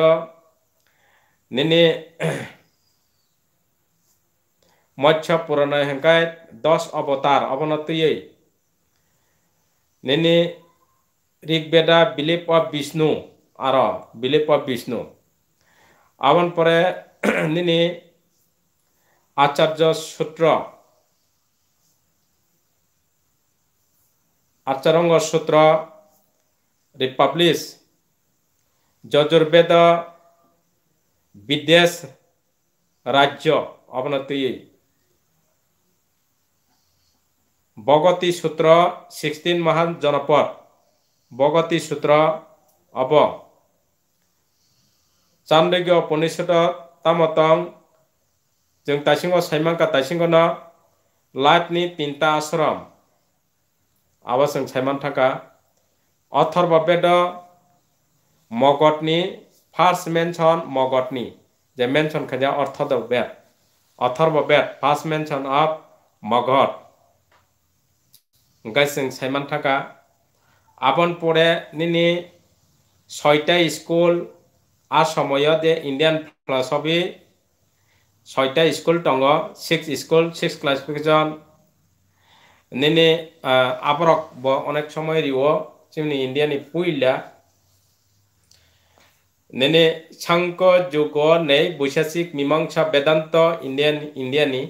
Speaker 1: নিনি মৎস্য পুরনয় হেঙ্কায় দশ অবতার অবনতি নিনি ঋগ্বেদা বিলিপ অফ বিষ্ণু আর বিলিপ ಆಫ್ ವಿಷ್ಣು ಅವನ পরে নিনি আচার্য সূত্র আচারঙ্গ সূত্র রিপাবলিশ যজুর্বেদ বিদেশ রাজ্য অবনতি ভগতী সূত্র সিক্সটিন মহান জনপথ বগতি अब অৱ চান্দজ্ঞ উপনিষদ जो जों दासिंग सैमांका दासिंगन लाइटनि तिनटा आश्रम आबा जो सैमान थाखा अथर्व बेद मगतनि फार्स्ट मेनसन मगतनि जे मेनसन खाजा अर्थ द Veda Atharva Veda first mention of Magadh guys जों सैमान थाखा পড়ে নিনি ছয়টা স্কুল আর সময়ত ইন্ডিয়ান ফিলসফি ছয়টা স্কুল টঙ্গ সিক্স স্কুল সিক্স ক্লাসিফিকেশন নিনি আপর অনেক সময় রিও যেমনি ইন্ডিয়ানি পুইলা নেনে সাংক যুগ নেই বৈশাসিক মীমাংসা বেদান্ত ইন্ডিয়ান ইন্ডিয়ানি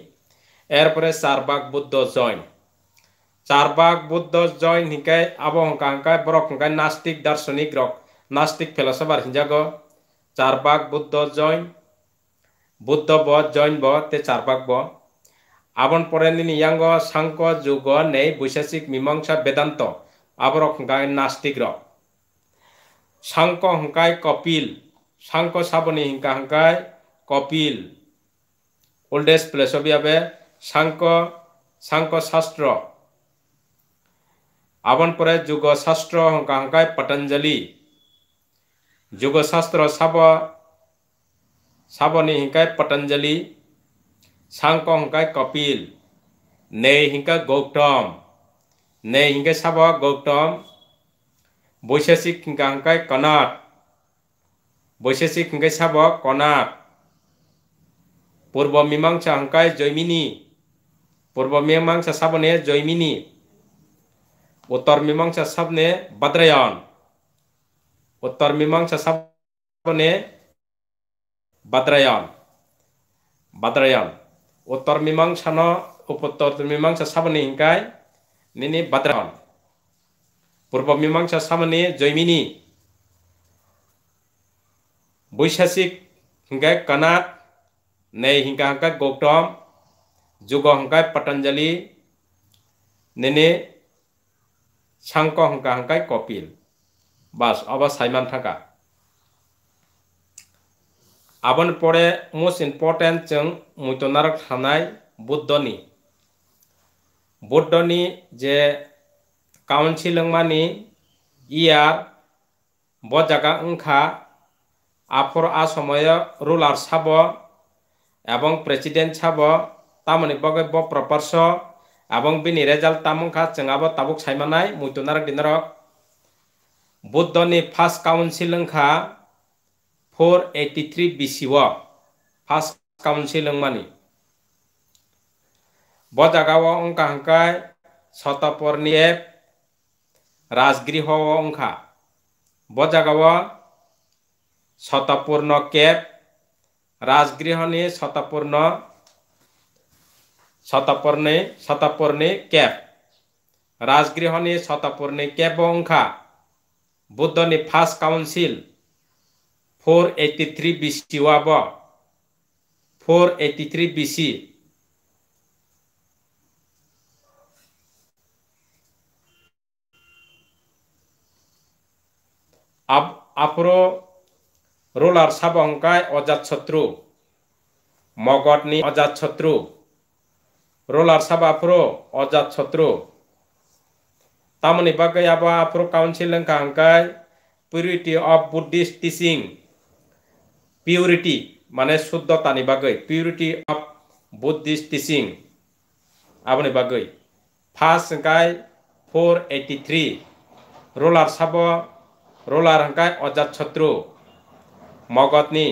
Speaker 1: এরপরে সারবাক বুদ্ধ জৈন চারবাগ বুদ্ধ জয় নিকায় আবহকাঙ্কায় বরকাঙ্কায় নাস্তিক দার্শনিক রক নাস্তিক ফেলসফার হিঞ্জাগ চারবাগ বুদ্ধ জয় বুদ্ধ ব জৈন ব তে চারবাগ ব আবন পরে নিয়াঙ্গ সাংক যুগ নেই বৈশাসিক মীমাংসা বেদান্ত আবরক আবরকাঙ্কায় নাস্তিক রক সাংক হংকায় কপিল সাংক সাবনী হিংকা হংকায় Kapil old age place Sankhya Sankhya Shastra આપણ પર યોગશાસ્ત્ર পটঞ্জলি যুগ শাস্ত্র সাব সাবনি হিংকায় পটঞ্জলি সাংক হংকাই কপিল নে হিংকা গৌতম নে হিংকে সাব গৌতম বৈশেষিক হিংকা হিংকায় কনাট বৈশেষিক হিংকায় সাব কনাট পূর্ব মীমাংসা হিংকায় জৈমিনী পূর্ব মীমাংসা সাবনে জৈমিনী उत्तर मीमांसा सब ने बद्रयान उत्तर मीमांसा सब ने बद्रयान बद्रयान उत्तर मीमांसा न उपोत्तर मीमांसा सब ने हिंकाय निने बद्रयान पूर्व मीमांसा सब ने जैमिनी वैशेषिक हिंकाय कनाट ने हिंका हंकाय गौतम जुग हंकाय पतंजलि निने সাংক হংকা হাঙ্কাই কপিল বাস অবা সাইমান থাকা আবন পরে মোস্ট ইম্পর্টেন্ট চং মুতনারক থানায় বুদ্ধনি বুদ্ধনি যে কাউন্সিল মানি ইয়ার বজাগা ওংখা আফর আ সময় রুলার সাব এবং প্রেসিডেন্ট সাব তামনি বগে ব প্রপার্শ এবং বিনি রেজাল তামুখা চাব তাবুক সাইমানাই মৈতনার দিনের বুদ্ধনি first council four eighty three BC ও ফার্স্ট কাউন্সিল বজাগাও অংকা হাঙ্কাই শতপরনি এক রাজগৃহ অংকা বজাগাও শতপূর্ণ কেপ রাজগৃহনি শতপূর্ণ শতপর্ণে শতপর্ণে ক্যাপ রাজগৃহণে শতপর্ণে ক্যাপ অংখা বুদ্ধনে first council four eighty three BC ওয়াব ফোর এইটি থ্রি বিসি আপ্রো রোলার সাবঙ্কায় অজাতশত্রু মগটনি শত্রু রোলার সাব आफ्रो अजात छत्रु তামনি बागै আবা आफ्रो काउन्सिल लंका हंकाय purity of Buddhist teaching purity মানে শুদ্ধতানি বাগৈ পিউরিটি অফ বুদ্ধিস্ট টিচিং আপনি বাগৈ ফার্স্ট হংকাই ফোর এইটি থ্রি রোলার সাব রোলার হংকাই অজাত ছত্রু মগতনি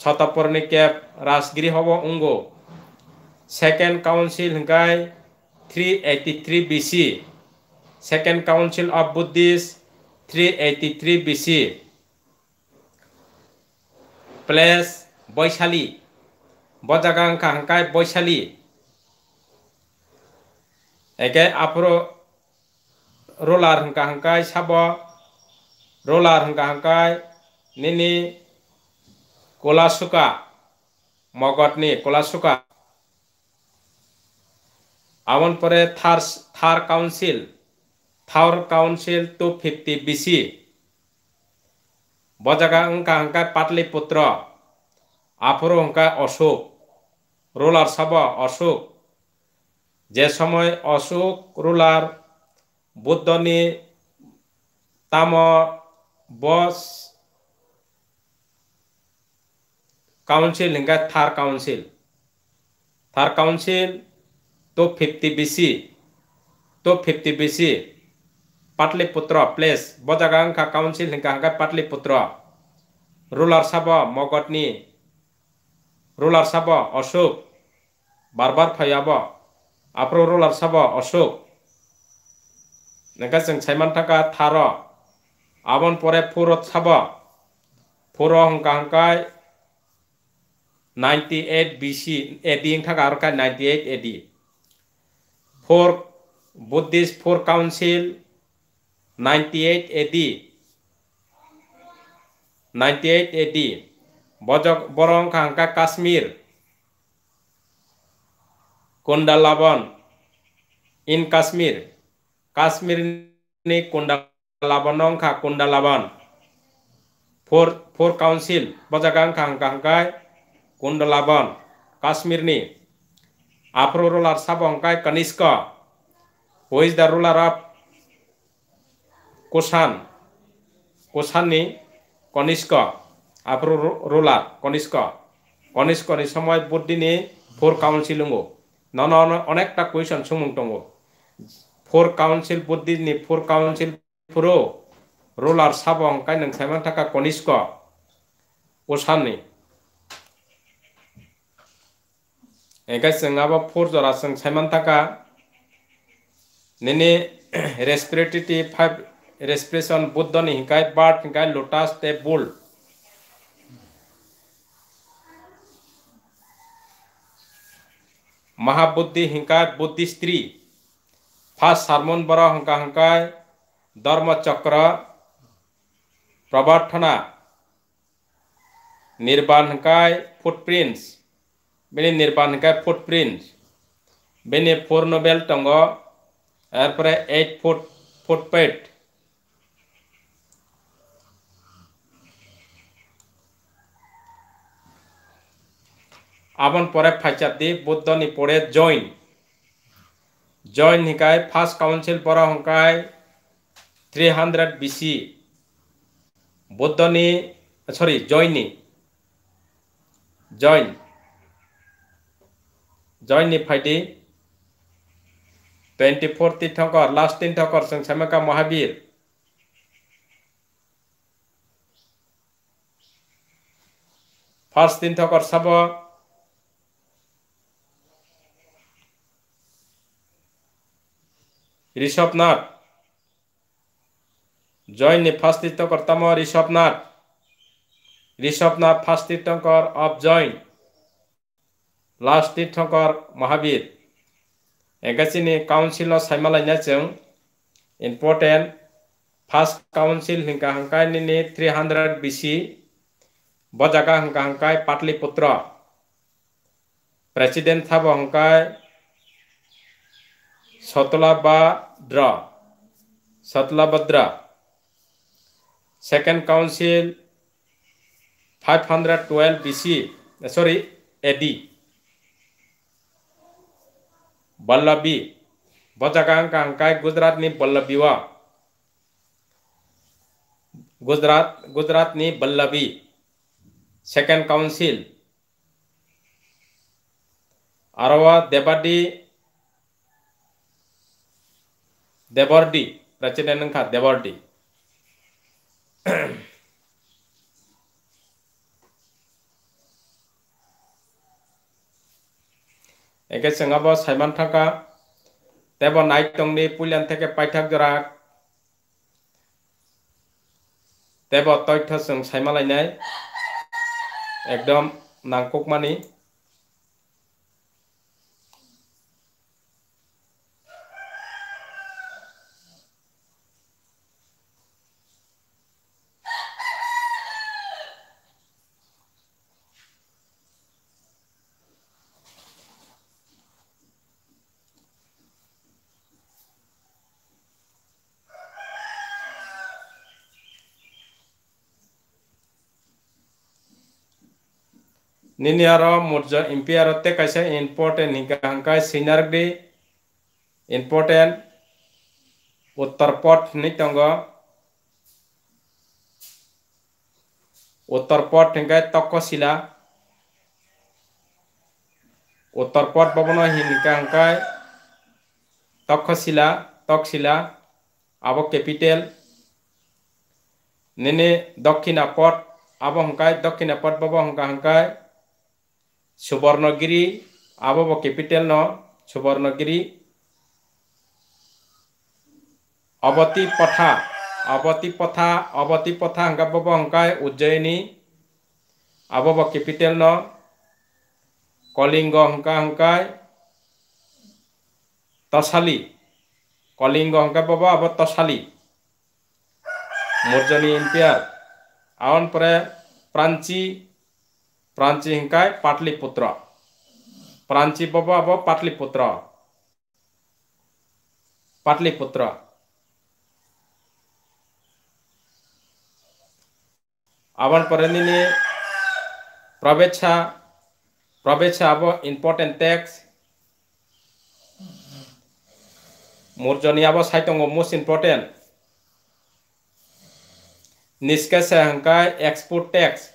Speaker 1: ছতপরনি ক্যাপ রাজগিরি হব উঙ্গো second council hingkai 383 BC second council of Buddhists 383 BC place Boishali Bojagang hingkai Boishali eke apro rolar hingka hingkai sabo rolar hingka hingkai nini kolasuka mogotni kolasuka আওয়ান পরে third third council third council two fifty BC বজাগা অঙ্কা হংকা পাটলিপুত্র আফর হংকা Ashoka ruler সব অশোক যে সময় অশোক রোলার বুদ্ধনি তাম বস কাউন্সিল হিংকা third council third council top 50 BC. Top 50 BC. Patliputra place. Bojagang ka council hingga hangga Patliputra. Ruler Sabha Mogodni. Ruler Sabha Ashok. Barbar Phayaba. Apro ruler Sabha Ashok. Naga sing Saiman Taka Thara. Abon pore Phurot Sabha. Phuro hangka hangkai 98 BC AD hingga hangka 98 AD. Four Buddhist four council ninety eight 98 AD 98 AD বরং খাঙ্কা Kashmir Kundalvana in Kashmir Kashmir Kundalvana কোন্ডালাবনংখা Kundalvana four four council বজাগাং খাঙ্কা কোন্ডালাবন কাশ্মীর নি Afro ruler Sabongkai Kanishka, who is the ruler of Kushan. Kushani Kanishka, Afro ruler Kanishka. Kanishka ni সময় বুদ্ধিনি four council অঙ্গ নন অনেকটা কুয়েশন সুমুং দঙ্গ ফোর কাউন্সিল বুদ্ধিনি ফোর কাউন্সিল পুরো রুলার সাবং কাই নং সাইমান থাকা কনিষ্ক ওসাননি गाइसंगाबा फोर जरा सैमान साइमान तका नेने रेस्पिरेटरी फाइव रेस्पिरेशन बुद्ध ने हिंकाय निकाय लोटास ते बोल महाबुद्धि हिंका बुद्धि स्त्री फास्ट हार्मोन बरा हंका हंकाय धर्म चक्र प्रवर्तना निर्वाण हंकाय फुटप्रिंट्स बेनि ফুট প্রিন্ট फुटप्रिन्ट बेनि নোবেল नोबेल এরপরে এইট एट फुट পেট আবন পরে দি বুদ্ধ পড়ে জয়েন জয়েন হিকায় ফার্স্ট কাউন্সিল পর হংকায় থ্রি হান্ড্রেড বিসি নি সরি জৈনী জয়েন जॉइननी फाइटी ट्वेंटी फोर ती ठोकर लास्ट तीन ठोकर संक्षमका महावीर फर्स्ट तीन ठोकर सब ঋষভনাথ জয়নি ফার্স্ট তীর্থকর তম Rishabhanatha Rishabhanatha first Tirthankara of Jain last Tirthankara Mahavira এগাছি কাউন্সিল সাইমালাইনাচং ইম্পর্টেন্ট ফার্স্ট কাউন্সিল হিংকা হাঙ্কাই নি থ্রি হান্ড্রেড বিসি বজাগা হাঙ্কা হাঙ্কাই পাটলিপুত্র প্রেসিডেন্ট থাব হাঙ্কাই Sthulabhadra Sthulabhadra second council five hundred twelve BC sorry AD Vallabhi बचका गुजरात बल्लबी व Gujarat Gujarat Vallabhi second council Devardhi Devardhi president Devardhi একে সঙ্গাব সাইমান থাকা তেব নাইটংনি পুলিয়ান থেকে পাইথাক জরাক তেব তথ্য সং সাইমালাইনাই একদম নাংকুকমানি niniaro murjo impiaro te kaisa important hinka hangkai sinargri important uttarpot ni tongo uttarpot hinkai tokosila uttarpot babono hinka hangkai tokosila toksila abo capital nini dokhina pot abo hangkai dokhina pot babo hangka hangkai Suvarnagiri ಆಬವ ಕ್ಯಾಪಿಟಲ್ನ Suvarnagiri Avati ಪಥಾ Avati ಪಥಾ Avati ಪಥಾ ಹಂಗಬವ ಹಂಕಾಯ Ujjayini ಆಬವ ಕ್ಯಾಪಿಟಲ್ನ Kalinga হংকা হংকায় তশালি Kalinga হংকা পাব আবার তশালি মোরজনী ampere Awan পরে প্রাঞ্চী प्रांची हिंकाय पाटलिपुत्र प्रांची बब अब पाटलिपुत्र पाटलिपुत्र अवन परनिने प्रवेच्छा प्रवेच्छा अब इम्पोर्टेंट टेक्स्ट मुर्जनी अब साइटों मोस्ट इम्पोर्टेंट निष्कर्ष हंकाय एक्सपोर्ट टेक्स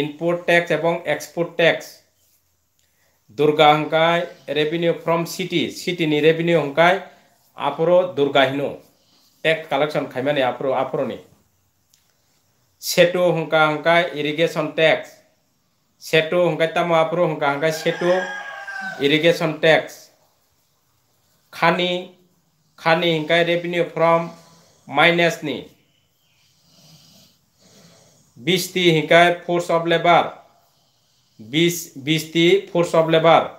Speaker 1: ইনপুট ট্যাক্স এবং এক্সপোর্ট ট্যাক্স দুর্গা হংকায় রেভিনিউ ফ্রম সিটি সিটিনি রেভিনিউ হংকায় আপরো দুর্গাহিনো ট্যাক্স কালেকশন খাইমানে আপরো আপরনি সেটু হংকা হংকায় ইরিগেশন ট্যাক্স সেটু হংকায় তামো আপরো হংকা হংকায় সেটু ইরিগেশন ট্যাক্স খানি খানি হংকায় রেভিনিউ ফ্রম মাইনাসনি बीसती हिकाय फोर्स अफ लेबर बीस बीसती फोर्स ऑफ लेबर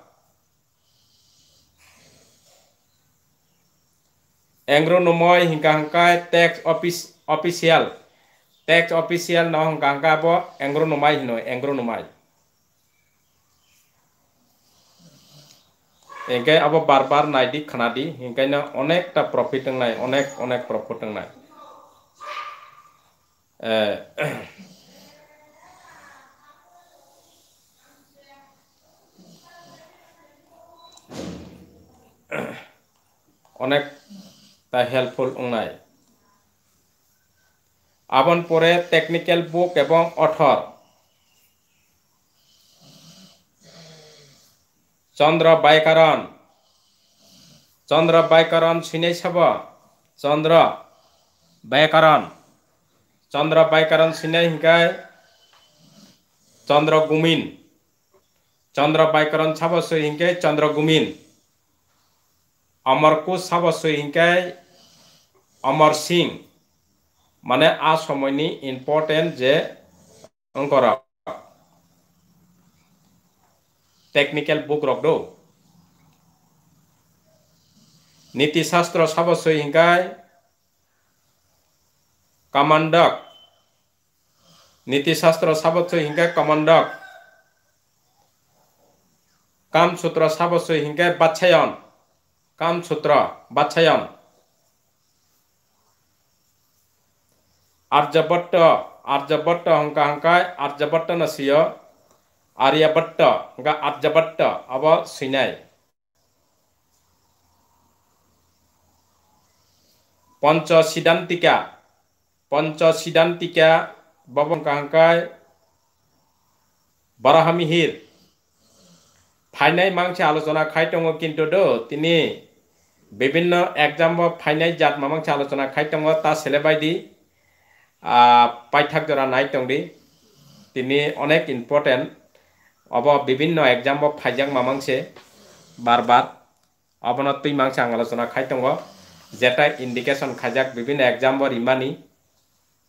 Speaker 1: एंग्रोनोमय हिंका हंकाय tax office official tax official हंका हंका एंग्रोनोमाय हिनो एंग्रोनोमाय इंकाय अब बार बार नायदि खानादि इंकायनो अनेकटा प्रफिट नाय अनेक अनेक प्रफिट અનેકતા হেল্পফুল নাই আবন পরে টেকনিক্যাল বুক এবং অথর চন্দ্র বাইকারণ চন্দ্র বাইকারণ চিনাইছাব চন্দ্র ব্যাকরণ চন্দ্র ব্যাকরণ সিনাই হিঙ্কায় চন্দ্র গুমিন চন্দ্র ব্যাকরণ ছাব সে হিঙ্কে চন্দ্র গুমিন અમરકુ অমর সিং মানে আ সময়নি ইম্পর্টেন্ট যে টেকনিক্যাল বুক রকডো নীতিশাস্ত্র সাবসই কমান্ডক নীতিশাস্ত্র সাবসই কমান্ডক কামসূত্র সাবসই হিঙ্গাই বাচ্ছায়ন কামসূত্র বাচ্ছায়ম আর্যভট্ট আর্যভট্ট হংকা হঙ্কায় আর্যভট্ট সিয় আর্যভট্ট হঙ্কা আর্যভট্ট অব সিনাই পঞ্চ সিদ্ধান্তিকা পঞ্চ সিদ্ধান্তিকা ববঙ্কা হঙ্কায় বরাহমিহির ফাইনাই মাংসে আলোচনা খাইটঙ্গ কিন্তু তিনি বিভিন্ন এক্সাম ফাইনাই জাত মামাংসা আলোচনা খাইতঙ্গ তা সেলেবাইদি পাইথাক জরা নাই টংদি তিনি অনেক ইম্পর্টেন্ট অব বিভিন্ন এক্সাম ফাইজাক মামাংসে বারবার অবনত মাংসা আলোচনা খাইতঙ্গ যেটা ইন্ডিকেশন খাইজাক বিভিন্ন এক্সাম ইমানি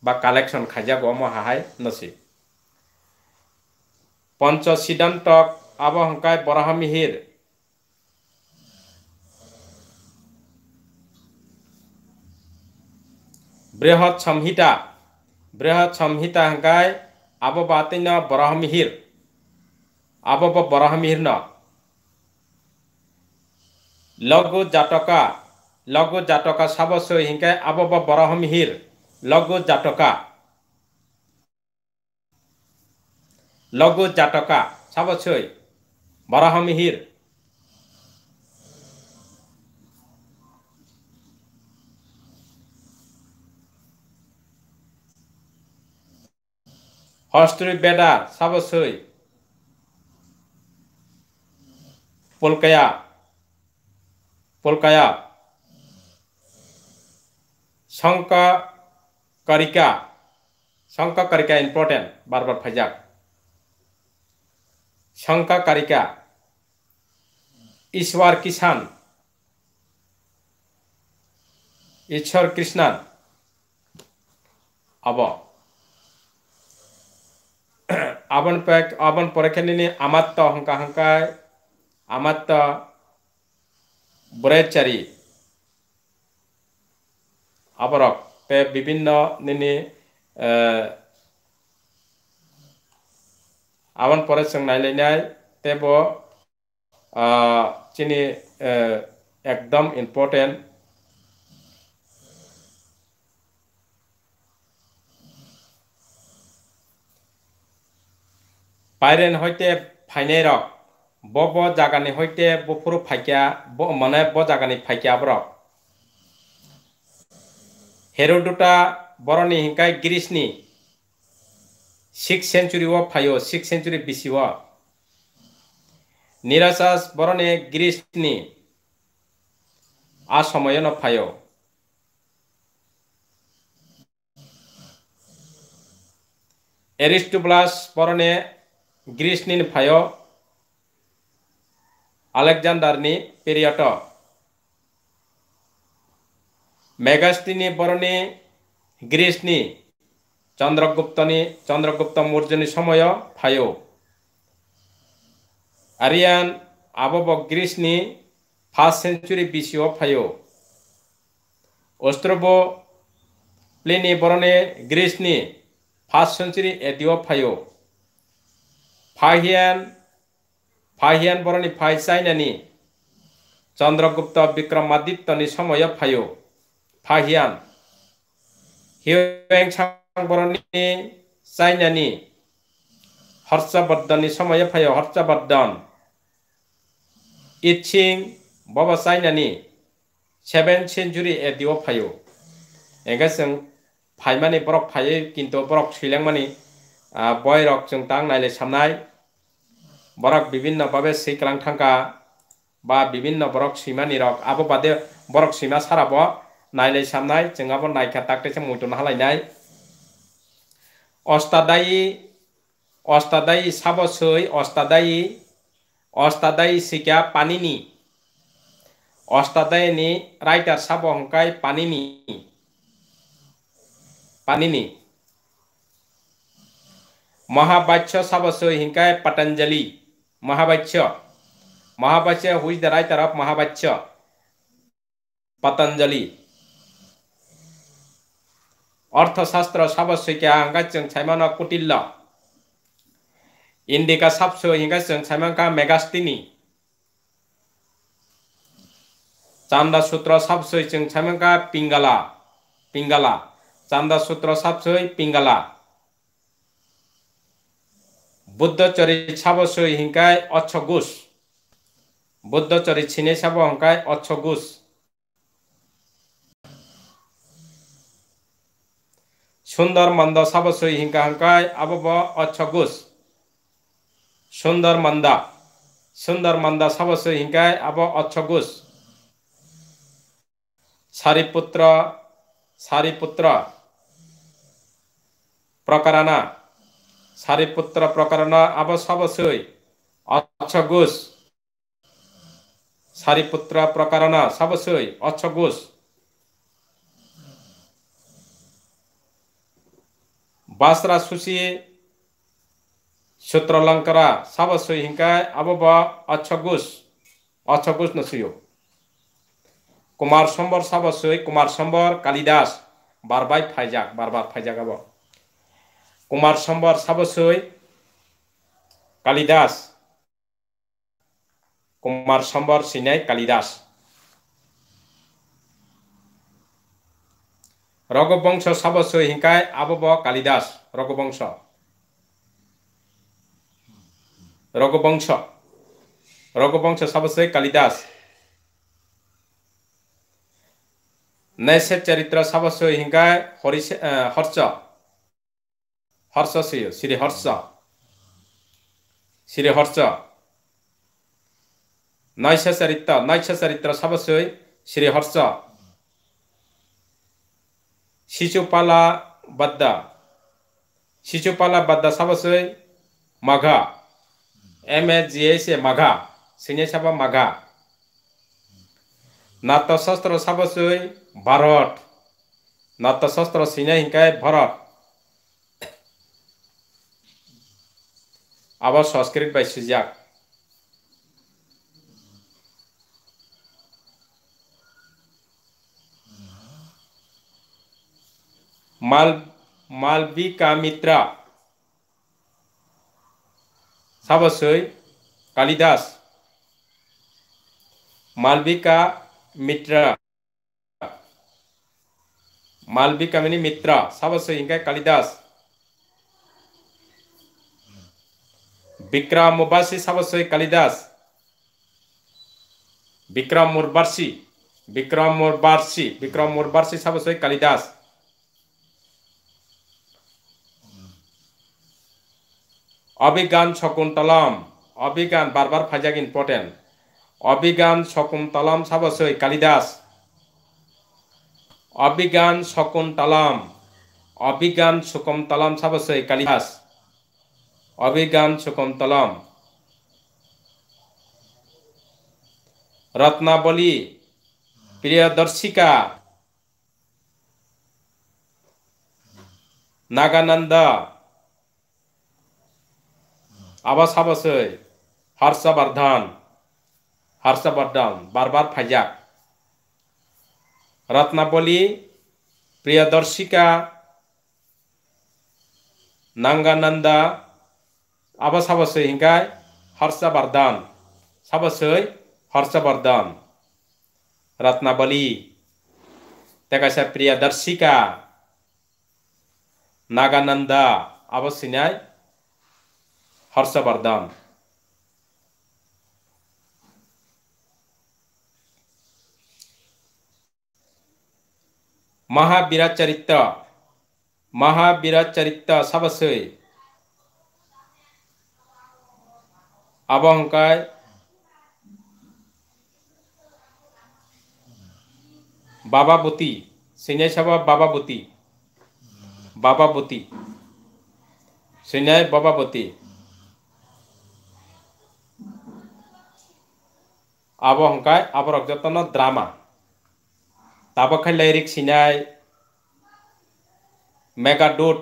Speaker 1: বা কালেকশন খাইজাক অম হাহাই নসি পঞ্চ সিদ্ধান্তক আবহংকায় বরাহামিহির বৃহৎ সংহিতা বৃহৎ সংহিতা হঙ্কায় আববাতিন বরাহমিহির আবব ন লঘু জাতকা লঘু জাতকা সাবস হিঙ্কায় আবব বরহমিহির লঘু জাতকা লঘু জাতকা সাবসই বরহমিহির Hastri Beda, Savasui, Polkaya, Polkaya, Sanka Karika, Sanka Karika important, Barbar Pajak, Sanka Karika, ईश्वर किसान ईश्वर कृष्णन अब আবন পেক আবন পরেখেনিনি আমাত্ত হংকা হংকায় তো বরেচারি আবরক পে বিভিন্ন নিনি আবন পরে নাইলাইনাই তেব চিনি একদম ইম্পর্টেন্ট পাইরেন হইতে ফাইনাই রক ব ব জাগানি হইতে বপুর ফাইকিয়া ব মানে ব জাগানি ফাইকিয়া ব্র হেরো দুটা বরনি হিংকাই গ্রিসনি সিক্স সেঞ্চুরি ও ফাইও সিক্স সেঞ্চুরি বিশি ও নিরাশাস বরনে গ্রিসনি আ সময় ন ফাইও এরিস্টোব্লাস ग्रीसनिफ्राय आलेक्जेन्डारनि पिरियड मेगास्टिनि बर'नि ग्रीसनि चन्द्रगुप्तनि चन्द्रगुप्त मौर्यनि समय फायो आरियान आबब ग्रीसनि फार्स्ट सेन्चुरि बिसिअ फायो अस्ट्रब प्लेनि बर'नि ग्रीसनि फार्स्ट सेन्चुरि एडिअ फायो फाहियान फाहियान बरनि फाइसाइनानि चन्द्रगुप्त विक्रमादित्यनि समय फायो फाहियान हिवेंसां बरनि साइनानि हर्षवर्धननि समय फायो हर्षवर्धन इच्छिं बाबा साइनानि सेभेन सेन्चुरि एदिव फायो एंगासों फाइमानि बरक फायो किन्तु बरक सैलांमानि বয় রক চং নাইলে সামনে বরক বিভিন্ন ভাবে সেই থাকা বা বিভিন্ন বরক সীমানি রক আবো বাদে বরক সীমা সারাব নাইলে সামনে চাবো নাইকা তাকতেছে মৈতন হালাইনাই অষ্টাদায়ী অষ্টাদায়ী সাবসই অষ্টাদায়ী অষ্টাদায়ী শিকা পানিনি অষ্টাদায়ী রাইটার সাব হংকায় পানিনি পানিনি মহাবাচ্য সাবস্য হিংকায় Patanjali Mahabhashya Mahabhashya who's the writer of Mahabhashya Patanjali Arthashastra সাবস্যকে হাঙ্গাচ্যং ছাইমান কুটিল্য ইন্ডিকা সাপস হিঙ্গাচ্যং ছাইমাঙ্কা মেগাস্তিনী চান্দা সূত্র সাপসই চিং ছাইমাঙ্কা পিঙ্গালা পিঙ্গালা চান্দা সূত্র সাপসই পিঙ্গালা বুদ্ধচরী ছাবসই হিংকায় অচ্ছ গুস বুদ্ধচরী ছিনে ছাব হংকায় অচ্ছ গুস সুন্দর মন্দ সই হিংকা হংকায় আবব অচ্ছ গুস সুন্দর মন্দা সুন্দর মন্দা সই হিংকায় আব অচ্ছ গুস সারিপুত্র সারিপুত্র প্রকারানা ಸಾರಿಪುತ್ರ ಪ್ರಕರಣ ಅವಶ್ಯವಶೈ অচ্ছ ঘোষ সারিপুত্র প্রকারণ সবশই অচ্ছ ঘোষ বাসরা সুসিয়ে সূত্রলঙ্করা সবশই হিংকায় আবব অচ্ছ ঘোষ অচ্ছ ঘোষ নসুয় কুমার সম্বর সবশই কুমার সম্বর কালিদাস বারবাই ফাইজাক বারবার ফাইজাক আব কুমার সম্বর সাবসই কালিদাস কুমার সম্বর সিনাই কালিদাস রঘুবংশ সাবসই হিঙ্কায় আবব কালিদাস রঘুবংশ রঘুবংশ রঘুবংশ সাবসই কালিদাস নৈশ চরিত্র সাবসই হিঙ্কায় হরিশ হর্ষ हर्षसेय श्री हर्ष श्री हर्ष नैश चरित्र नैश चरित्र सबसे श्री हर्ष शिशुपाला बद्दा शिशुपाला बद्दा सबसे Magha M H G S A Magha सिने साबा मघा नाट्यशास्त्र सबसे भारत नाट्यशास्त्र सिने हिंकाय भरत আবার সংস্কৃত বাইশে যাক মাল মালবিকা মিত্রা সাবশ্যই কালিদাস মালবিকা মিত্রা মালবিকা মানে মিত্রা সাবশ্যই কালিদাস বিক্রম মুবাসী সাবসই কালিদাস বিক্রম মুরবার্সি বিক্রম মুরবার্সি বিক্রম মুরবার্সি সাবসই কালিদাস অভিজ্ঞান শকুন্তলম অভিজ্ঞান বারবার ফাইজাক ইম্পর্টেন্ট অভিজ্ঞান শকুন্তলম সাবসই কালিদাস অভিজ্ঞান শকুন্তলম অভিজ্ঞান সুকমতলম সাবসই কালিদাস অভিজ্ঞান শকুন্তলম রত্নাবলী প্রিয়দর্শিকা নাগানন্দ আবাসাবাসই হর্ষবর্ধন হর্ষবর্ধন বারবার ফাইজা রত্নাবলী প্রিয়দর্শিকা নাঙ্গানন্দা अब सबस हिङ्ग हर्षवर्धन सबसै हर्षवर्धन रत्नावली प्रियादर्शिका नागानन्दा अब सी हर्षवर्धन महावीरट चरित्र महावीर चरित्र सबसै আবঙ্কায় বাবাবতী সিনাই সাবা বাবাবতী বাবাবতী সিনাই বাবাবতী হংকাই আবরক যতন দ্রামা তাবখাই লাইরিক সিনাই মেগাডুট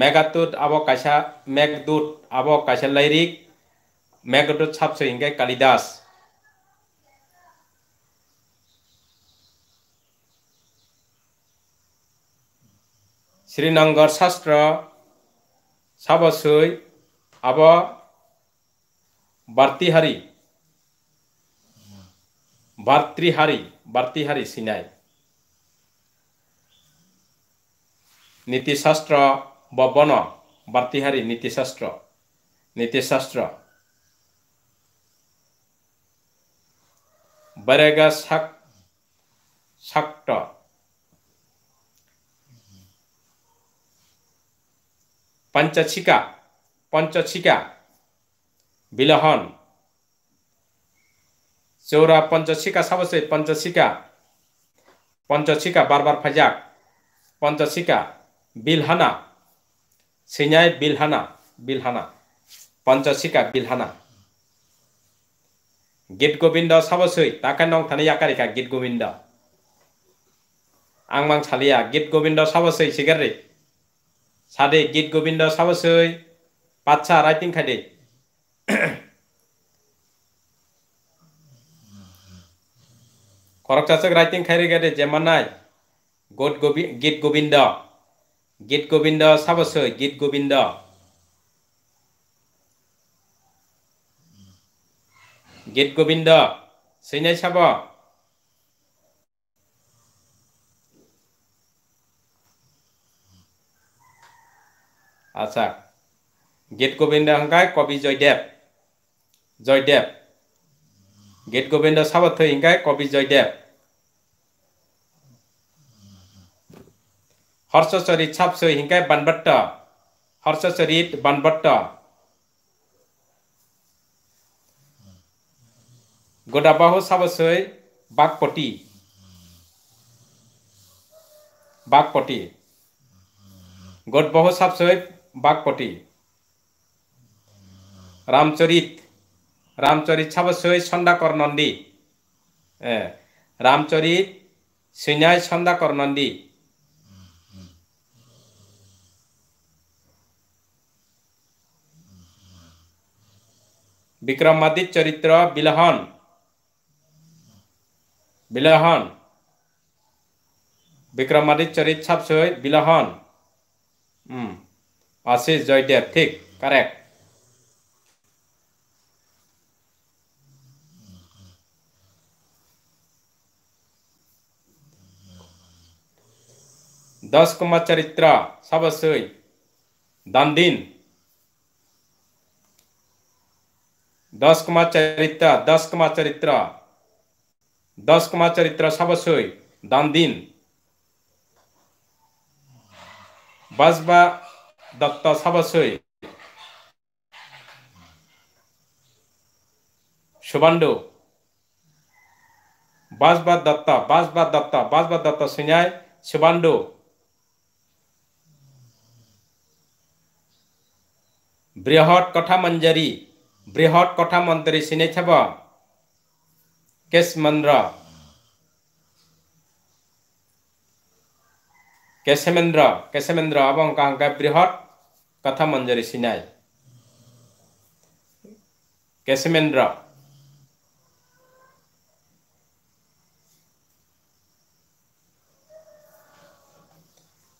Speaker 1: মেগাতুট আব কাসা মেঘদুট আব কাসা লাইরিক मैगडो छाप से इनके कालिदास श्रीनगर शास्त्र सबसई अब बार्तिहारी बार्तिहारी बार्तिहारी सिनाई নীতিশাস্ত্র বা বন বার্তিহারী নীতিশাস্ত্র নীতিশাস্ত্র बरेगा शक शक्त पंचछिका पंचछिका बिलहन चौरा पंचशिका सबसे पंचशिका पंचशिका बार बार फजाक पंचशिका बिलहना सिंजाय बिलहना बिलहना पंचशिका बिलहना গীত গোবিন্দ চাবচৈ তাকে নং থানি আকাৰিকা গীত গোবিন্দ আং মাং চালিয়া গীত গোবিন্দ চাবচৈ চিগাৰে চাদে গীত গোবিন্দ চাবচৈ পাচ্ছা ৰাইটিং খাইদে খৰক চাচক ৰাইটিং খাইৰে গাদে যেমান নাই গোট গীত গোবিন্দ গীত গোবিন্দ গীত গোবিন্দ গীত গোবিন্দ চিনাই চাব আচ্ছা গীত গোবিন্দ হংকায় কবি জয়দেব জয়দেব গীত গোবিন্দ চাব থৈ হিংকায় কবি জয়দেব হর্ষচরিত সাপসই হিংকায় বানবট্ট হর্ষচরিত বানবট্ট गोदाबाहो साबसै बागपति बागपति गदबाहो साबसै बागपति রামচরিত রামচরিত সাবসই সন্ধ্যাকর নন্দী রামচরিত সিনাই সন্ধ্যাকর নন্দী বিক্রমাদিত চরিত্র বিলহন बिलहन विक्रमादित्य चरित से बिलहन आशीष जयदेव ठीक करेक्ट दस कुमार चरित्र सबसे दानदीन दस कुमार चरित्र दस कुमार चरित्र দশ কমা চরিত্র সবশ্যই দান দিন বাজবা দত্ত সবশ্যই শুভাণ্ড বাজবা দত্ত বাজবা দত্ত বাজবা দত্ত সিনায় শুভাণ্ড বৃহৎ কঠামঞ্জরি বৃহৎ কঠামন্তরী সিনেছব केशमंद्रा केशमेंद्र केशमेंद्र अबं कांका बृहत् कथा मंजरी सिनाय केशमेंद्र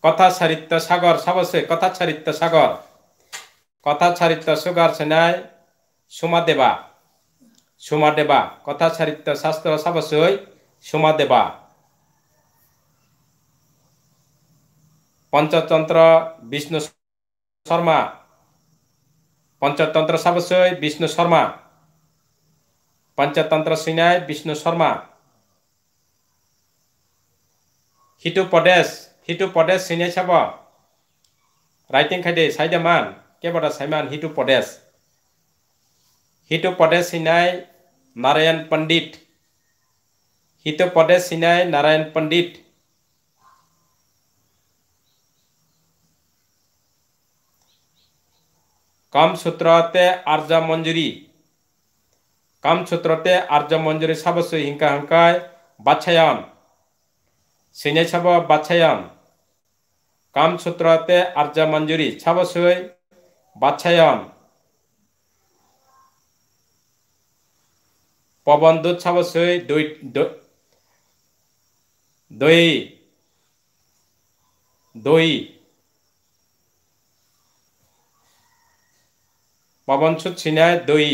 Speaker 1: কথা সারিত্য সাগর সাবসে কথা সারিত্য সাগর কথা সারিত্য সুগার সেনায় সুমা দেবা সোমা দেবা কথা সাহিত্য শাস্ত্র সাবসই সোমা দেবা পঞ্চতন্ত্র বিষ্ণু শর্মা পঞ্চতন্ত্র সাবসই বিষ্ণু শর্মা পঞ্চতন্ত্র সিনাই Vishnu Sharma Hitopadesha Hitopadesha Sinai চাব রাইটিং খাইদে সাইডে মান কেবটা সাইমান হিটু প্রদেশ হিটু প্রদেশ সিনাই নারায়ণ পণ্ডিত হিতপদে Pradesh Sinai পণ্ডিত কম কাম সূত্রতে আর্য মঞ্জুরি কম সূত্রতে আর্য মঞ্জুরি সাবসু হিংকা হাঙ্কায় বাছায়ন সিনে ছাব বাছায়ন কাম সূত্রতে আর্য মঞ্জুরি ছাবসই বাছায়ন পবনদূত চাবচৈ দুই দুই দৈ পবনচুত সিনহাই দুই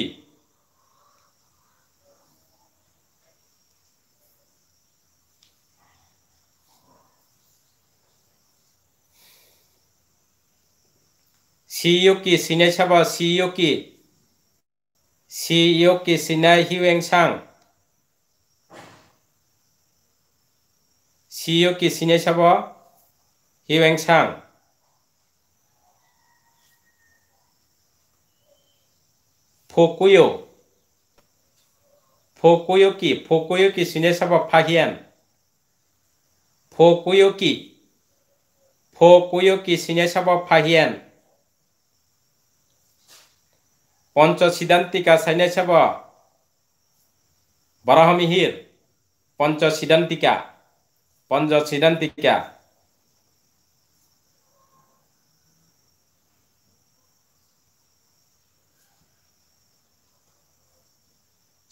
Speaker 1: সিইও কি সিনে সাবা সিইও কি 시욕기 시나 희행상 시욕기 시네샤버 희행상 복구요 복구욕기 복구욕기 시네샤버 파히엠 복구욕기 복구욕기 시네샤버 파히엠 বরহমিহির পঞ্চ সিদ্ধান্তিকা পঞ্চ সিদ্ধান্তিকা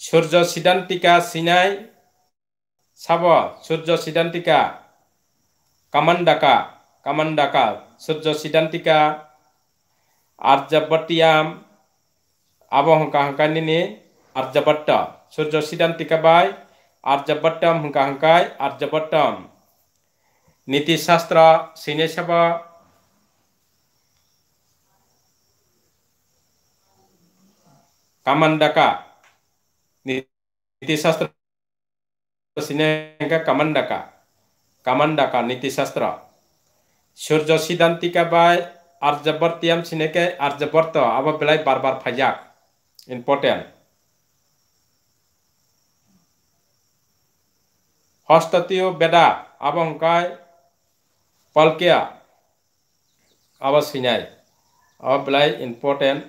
Speaker 1: সূর্য সিদ্ধান্তিকা সিনাই সাব Surya Siddhantika Kamandaka Kamandaka Surya Siddhantika Aryabhatiyam abo hunka hankai nini arjabattam surjo sidan tikabai arjabattam hunka hankai arjabattam niti sastra sinesaba kamandaka नीति शास्त्र सिनेका कमंडका कमंडका नीति शास्त्र सूर्य सिद्धांति का बाय आर्जवर्तियम सिनेके आर्जवर्त अब बेलाई बार बार फजाक important. হস্তাতীয় বেদা আবংকায় পালকেয়া আবার সিনাই আবার বেলায় ইম্পর্টেন্ট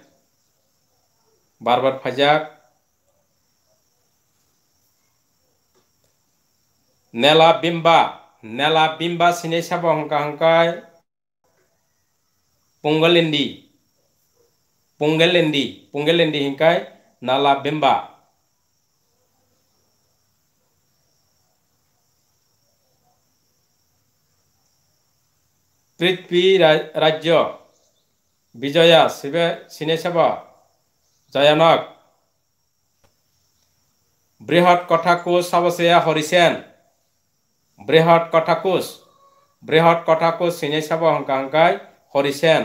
Speaker 1: বারবার ফাজাক নেলা বিম্বা নেলা বিম্বা সিনে সাবো হংকা হংকায় পুঙ্গলিন্দি pongellendi pongellendi hinkai nala bemba Prithvi রাজ্য বিজয়া শিবে সিনেসেবা জয়ানক বৃহৎ কথাকোষ সাবসেয়া হরিসেন বৃহৎ কথাকোষ বৃহৎ কথাকোষ সিনেসেবা হংকা হংকাই Harisena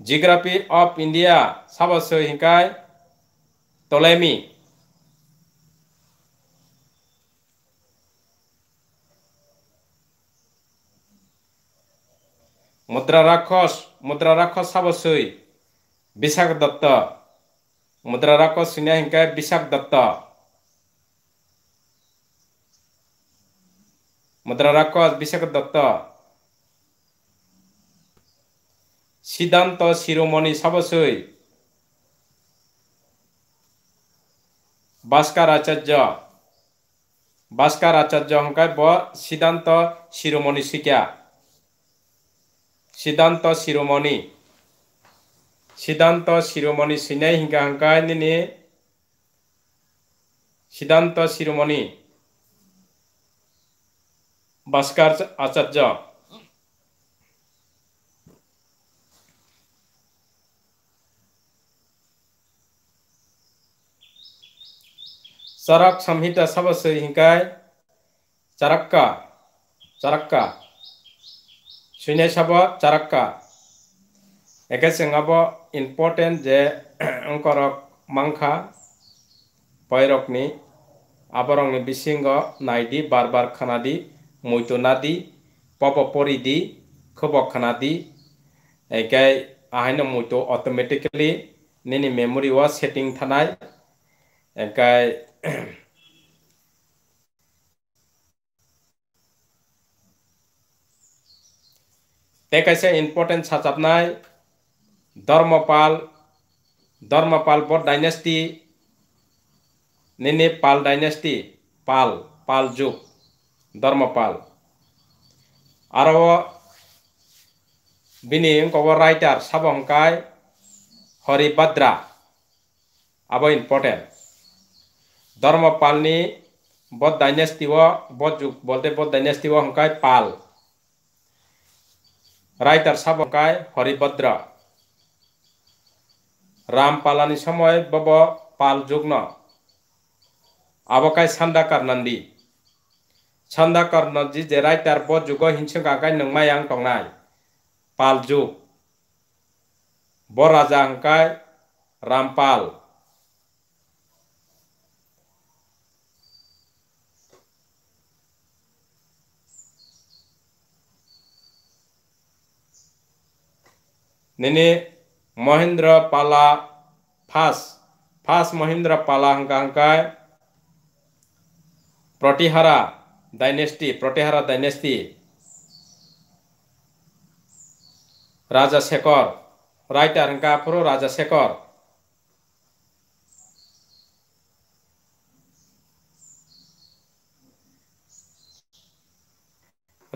Speaker 1: geography of India sabasyo hinkai Tolemi. Mudra Rakos, Mudra Rakos Sabasui, Bisak Dotto, Mudra Rakos Sunya Hingkai Bisak Dotto, Mudra Rakos Bisak Dotto, সিদ্ধান্ত শিরোমণি সবসই ভাস্কর আচার্য ভাস্কর আচার্য হংকায় ব সিদ্ধান্ত শিরোমণি শিকা সিদ্ধান্ত শিরোমণি সিদ্ধান্ত শিরোমণি সিনাই হিঙ্কা হংকায় নি সিদ্ধান্ত শিরোমণি ভাস্কর আচার্য চরক সংহিতা सबसे हिंकाय चरक्का चरक्का सुने सब चरक्का একে सिंगाब ইম্পর্টেন্ট যে अंकर মাংখা पैरकनी আবরং বিসিঙ্গ নাইদি বারবার খানাদি মৈতনাদি পবপরিদি খবখানাদি এগাই আহাইন মৈতো অটোমেটিক্যালি নিনি মেমোরিওয়া সেটিং থানায় এগাই তেকাইছে ইম্পৰ্টেণ্ট চাচাপ নাই ধৰ্মপাল ধৰ্মপাল বৰ ডাইনেষ্টি নিনি পাল ডাইনেষ্টি পাল পাল যুগ ধৰ্মপাল আৰু বিনি কবৰ ৰাইটাৰ চাব হংকাই হৰিভাদ্ৰা আব ইম্পৰ্টেণ্ট ধর্ম পালনি বদ डायनेस्टी व बौद्ध बोलते बौद्ध डायनेस्टी व हंकाय पाल রাইটার সাব হংকায় হরিভদ্র রাম পালানি সময় বব পাল যুগ্ন আবকায় সান্দাকার নন্দী সান্দাকার নন্দী যে রাইটার বদ যুগ হিংসং আকায় নংমাই আং পাল যুগ ব রাজা হংকায় রামপাল नेने महेंद्र पाला फास फास महेंद्र पाला हंका हंकाय Pratihara dynasty Pratihara dynasty Rajashekhara writer हंका पुरो राजा शेखर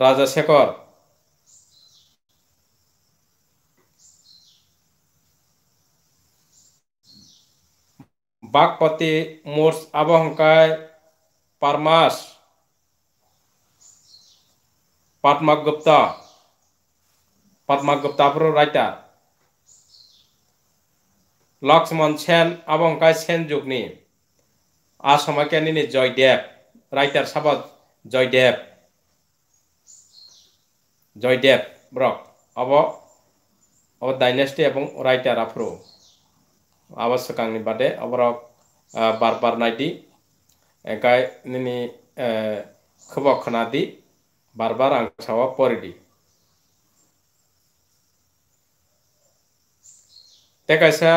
Speaker 1: राजा शेखर बागपति मोर्स अब हंकाय परमास पद्मा गुप्ता पद्मा गुप्ता प्रो राइटार लक्ष्मण सेन अब हंकाय सेन जुगनी आसामा कैनी जयदेव राइटार सबा जयदेव জয়দেব ব্রক অব অব ডাইনেস্টি এবং রাইটার আফ্রো ಅವಶ್ಯಕಂಗ್ ಬಾಟೆ ಅವರ ಬಾರ್ ಬಾರ್ ನೈಟಿ ಎಂಕಾಯ್ ನಿನಿ ಖಬ ಖನಾದಿ ಬಾರ್ ಬಾರ್ ಅಂಗ್ ಸಾವ ಪರಿಡಿ ತೆಕಾಯ್ಸಾ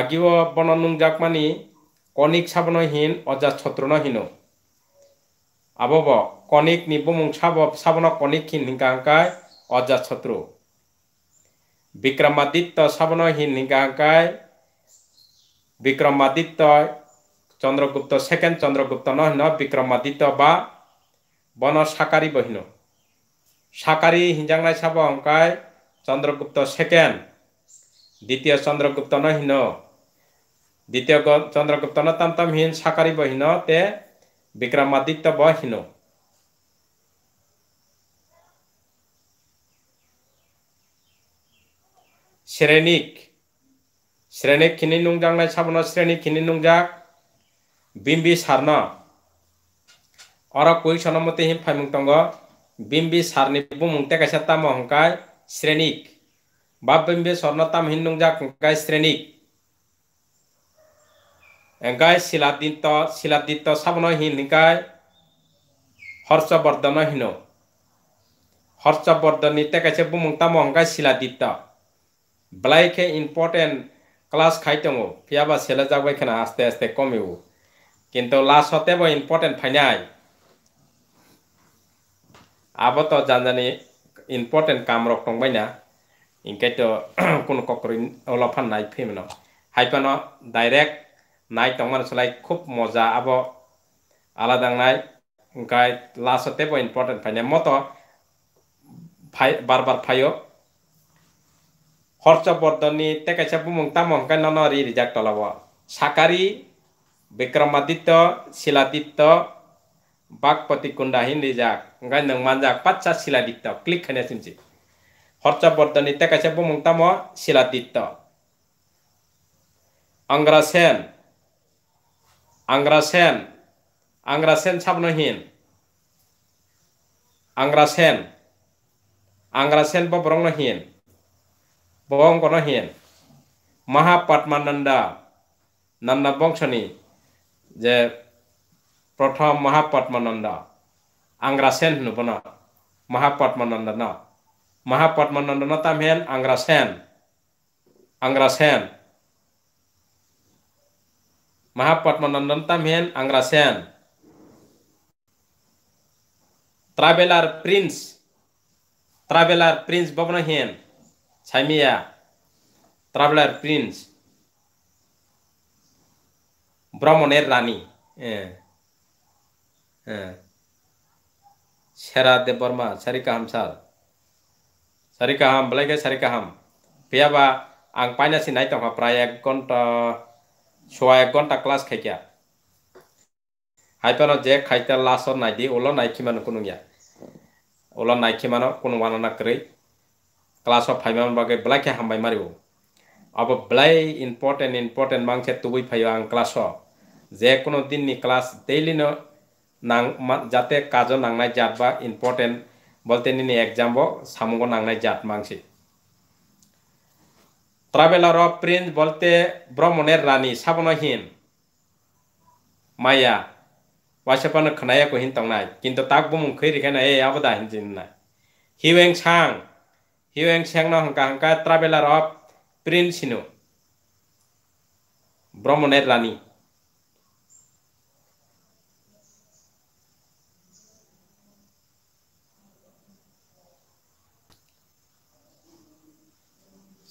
Speaker 1: আগিও বননুং জাকমানি কনিক সাবন হিন অজা ছত্রন হিন আবব কনিক নিবমুং সাব সাবন কনিক হিন হিঙ্কাঙ্কায় অজা ছত্র বিক্রমাদিত্য স্বপ্নহীন নিকাঙ্কায় বিক্রমাদিত্য চন্দ্রগুপ্ত সেকেন্ড চন্দ্রগুপ্ত নহীন বিক্রমাদিত্য বা বন সাকারি বহিন সাকারি হিঞ্জাংলাই সাব অঙ্কায় চন্দ্রগুপ্ত সেকেন্ড দ্বিতীয় চন্দ্রগুপ্ত নহীন দ্বিতীয় চন্দ্রগুপ্ত নতান্তম হীন সাকারী বহিন তে বিক্রমাদিত্য বহীন শ্রেণিক শ্রেণিক খিনি নুংজাংনাय সাবন শ্রেণিক খিনি নুংজাক বিম্বি সারন অর কুই সনমতি হিম ফাইমুং তঙ্গ বিম্বি সারনি বুমুংতে কাইসা তাম হংকাই শ্রেণিক বা বিম্বি স্বর্ণ তাম হিন নুংজাক হংকায় শ্রেণিক এঙ্কাই শিলাদিত্য শিলাদিত্য সাবন হিন হিকাই হর্ষবর্ধন হিন হর্ষবর্ধন নিতে কাছে বুমুং তাম হংকাই শিলাদিত্য ব্লাইকে ইম্পর্টেন্ট ক্লাস খাইতমো পিয়াবা সেলে যাবাই খানা আস্তে আস্তে কমিব কিন্তু লাস্টতেব ইম্পর্টেন্ট ফাইনাই আবত জানজানি ইম্পর্টেন্ট কাম রক টংবাইনা ইনকাইত *clears throat* কোন ককরি অলফান নাই ফিমেন হাইপান ডাইরেক্ট নাই টংমান সলাই খুব মজা আব আলাদা নাই গাই লাস্টতেব ইম্পর্টেন্ট ফাইনাই মতো বারবার ফাইও horca bordoni teka cepu mung tamong kan nono ri tolawo sakari bekramadito siladito bak poti kundahin rijak ngan nang manjak patsa siladito klik hanya simci horca bordoni teka cepu mung tamo siladito angrasen angrasen angrasen sabno hin angrasen angrasen po no hin বং গণ হেন মহাপাটমানন্দা নন্দা বংশনী যে প্রথম মহাপাটমানন্দা আংরা সেন হনবো না মহাপাটমানন্দ না মহাপাটমানন্দ না তাম হেন আংরা সেন আংরা সেন মহাপাটমানন্দন তাম হেন আংরা সেন ট্রাভেলার প্রিন্স ট্রাভেলার প্রিন্স ববন হেন সাইমিয়া ট্রাভেলার প্রিন্স ভ্রমণের রানী হ্যাঁ হ্যাঁ সেরা দেববর্মা সারিকাহাম সার সারিকাহাম বলাইকে সারিকাহাম পেয়াবা আং পাইনাসি তো প্রায় এক ঘন্টা সোয়া এক ঘন্টা ক্লাস খাইকা হাইপানো যে খাইতা লাসর নাইদি ওলো নাইকি মানো কোনো গিয়া ওলো নাইকি মানো কোনো মানো না করে क्लास ऑफ फाइव बगे ब्लाइ के हम मारिबो अब ब्लाइ इम्पोर्टेंट इम्पोर्टेंट मांगे तुबई फाइव आं क्लास जेको दिन नि क्लास डेली नो नांग जाते काजो नांगनाय जात बा इम्पोर्टेंट बोलते नि एग्जाम बो सामुगो नांगनाय जात मांगसे ट्राभेलर अफ प्रिंस बोलते ब्रह्मनेर रानी साबनो हिन माया वासेपानो खनाया को हिन तंगनाय किंतु ताक बुमुं खै रिखाना ए आबदा हिन जिन्ना हिवें सांग hiweng siang হংকা হংকা ট্রাভেলার অফ প্রিন্স prince ভ্রমণের রানী rani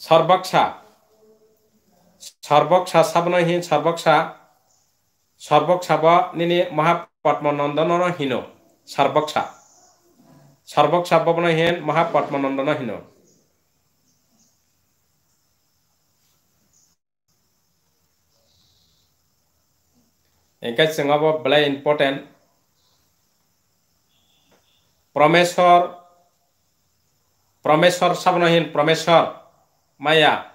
Speaker 1: সর্বক্ষা সর্বক্ষা সাবন হি সর্বক্ষা সর্বক্ষাব নিনি মহাপদ্মনন্দন হীন সর্বক্ষা সর্বক্ষা ববন হীন মহাপদ্মনন্দন হিনো Engkau sengapa belai important. Promesor, promesor sabno hin promesor maya.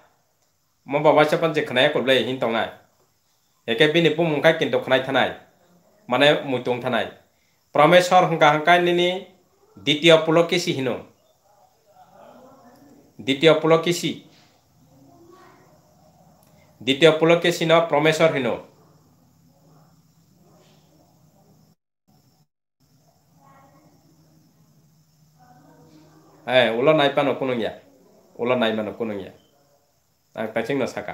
Speaker 1: Mamba baca panci kenai kau belai hin tongai. Engkau bini pun mungkai kinto kenai thanai. Mana mutung thanai. Promesor hengka hengka ini দ্বিতীয় পুলকেশি হীন দ্বিতীয় পুলকেশি দ্বিতীয় পুলকেশি ন প্রমেশ্বর হীন ए उल नाइपानो कुनुङया उल नाइमानो कुनुङया आं ताइथिंनो साका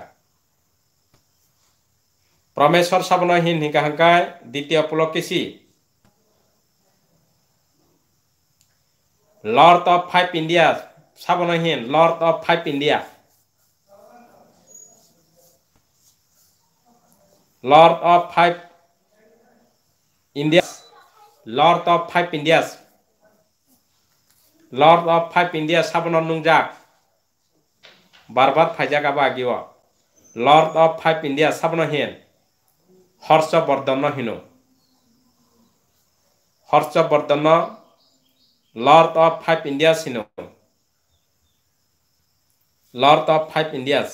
Speaker 1: परमेश्वर साबनो हिन हिकाहंकाय द्वितीय Pulakeshin lord of five India साबनो हिन lord of five India lord of five India lord of five Indias lord of five India সাবনর নুংজাক বারবার ফাইজাক আবা আগিও লর্ড অফ ফাইভ ইন্ডিয়া সাবন হেন হর্ষবর্ধন হিনো Harshavardhana lord of five Indias হিনু লর্ড অফ ফাইভ ইন্ডিয়াস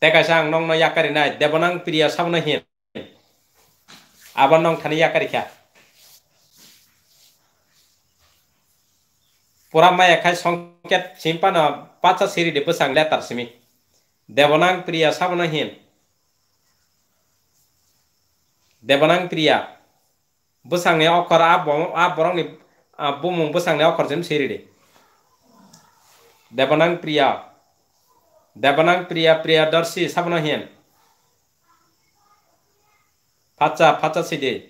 Speaker 1: তেকাশা আং নং ইয়াকারি নাই দেবনাং প্রিয়া সাবন হেন আবার নং থানি ইয়াকারি খা Pura puramaya kai songket simpana pata siri de pesang letar simi debonang pria sabana hin debonang pria busang ya okor abong aborong ni abumung busang ya okor jem siri de debonang pria debonang pria pria dorsi sabana hin pata pata siri de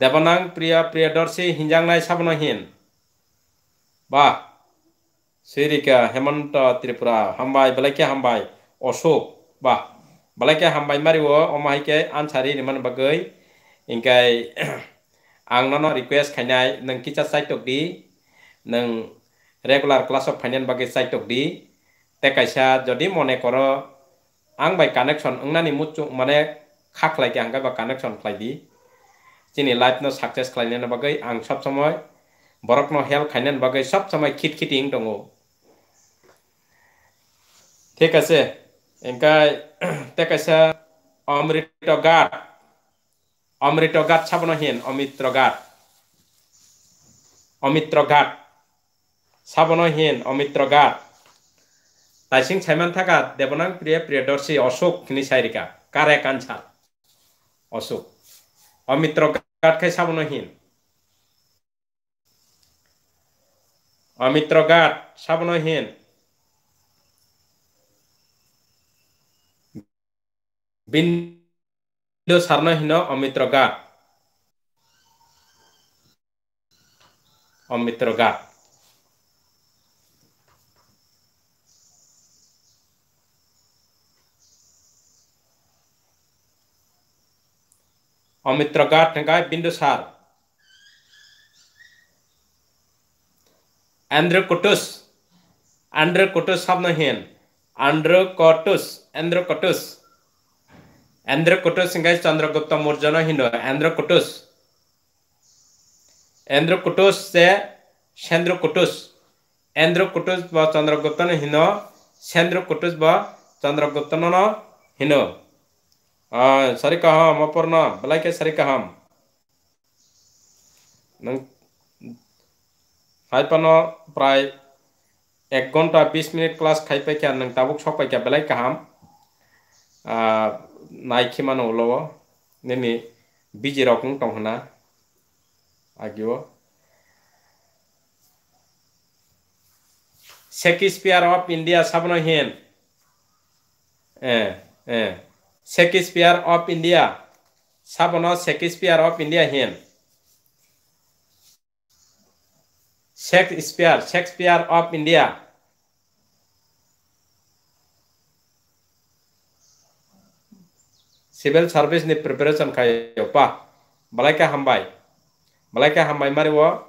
Speaker 1: দেবানাং প্রিয়া প্রিয়াদর্শী হিঞ্জাংনাই সাবনহীন বাহ সিরিকা হেমন্ত ত্রিপুরা হামবাই বেলাইকে হামবাই অশোক বাহ বেলাইকে হামবাই Mario অমাহাইকে Ansari নিমান বাগৈ ইংকাই আং নন request খাইনাই নং কিচা সাইটক দি নং regular class of finance বাকি সাইটক দি তে কাইসা যদি মনে কর আং বাই কানেকশন ওংনানি মুচু মানে খাকলাইকে আংগাই বা কানেকশন খাইদি जोंनि लाइफनो साक्सेस खालामनायनि बागै आं सब समय बरकनो हेल्प खालामनायनि সব সময় খিট খিটিং दङ ঠিক আছে ओंखाय तेकाइसा अमृत गाट অমৃত গাট সাবন সাবনহীন অমিত্র গাট অমিত্র গাট সাবন সাবনহীন অমিত্র গাট তাইসিং সাইমান থাকা দেবনাং প্রিয় প্রিয়দর্শী অশোক নিসাইরিকা কারে কাঞ্চাল অশোক অমিত্র গাঠ খাই সাবনহীন অমিত্র গাঠ সাবনহীন বিন্দু সার্ণহীন অমিত্র গাঠ অমিত্র গাঠ और मित्रगाठ निकाय बिंदुसार एंड्रकोटस एंड्रकोटस शब्द हेन एंड्रकोटस एंड्रकोटस एंड्रकोटस निकाय चंद्रगुप्त मौर्य न हिंदू एंड्रकोटस एंड्रकोटस से सेंद्रकोटस एंड्रकोटस व चंद्रगुप्त न हिंदू सेंद्रकोटस व चंद्रगुप्त न हिंदू ಸರಿಕಹಾಂ ಅಪರ್ಣ ಬಲಕೆ ಸರಿಕಹಾಂ ನಂಗೆ খাই পান প্রায় এক ঘন্টা বিশ মিনিট ক্লাস খাই পাইকা নং তাবুক সব পাইকা বেলাই কাহাম নাইকি মানো লব নেনি বিজি রকম টংহনা আগিও শেক্সপিয়ার অফ ইন্ডিয়া সাবন হেন হ্যাঁ হ্যাঁ Shakespeare of India. Sabono Shakespeare of India him. Shakespeare, Shakespeare of India. civil service ni preparation kayo pa balaka hambai balaka hambai mari wo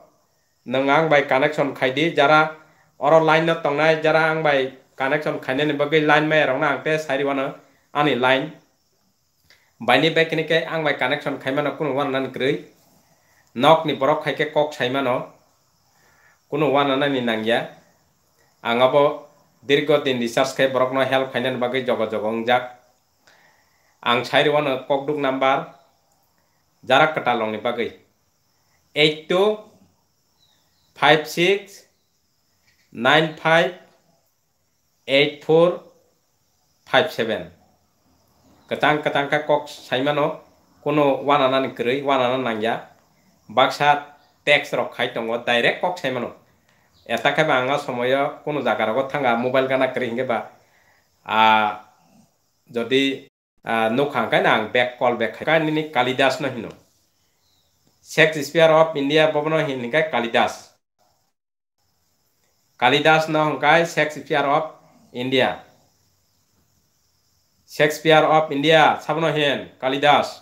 Speaker 1: nangang bai connection di jara oro line na tongnai jara ang bai connection khaine ni bagai line mai rong na ang te sari wana ani line বাইনি কে আং by connection খাইমানো কোনো one নান knock নি বরক খাইকে cock সাইমানো কোনো one নানি নাঙ্গিয়া আঙাবো দিন research খাই বরক ন হেল্প খাইনান বাকে জগ জগং যাক আং সাইর ওয়ান কক ডুক নাম্বার যারা কাটা লং বাকি eight two five six nine five eight four five seven katang katang ka kok saimano kono wanana ni krei wanana nangya baksa text rok khai tongo direct kok saimano eta ka banga somoyo kono jaga rok thanga mobile kana krei hinge ba a jodi nokhang kai nang back call back khai kani ni kalidas no hino shakespeare of india bobno hinga kalidas kalidas no hongkai shakespeare of india Shakespeare of India, sabno Sabnohen, Kalidas.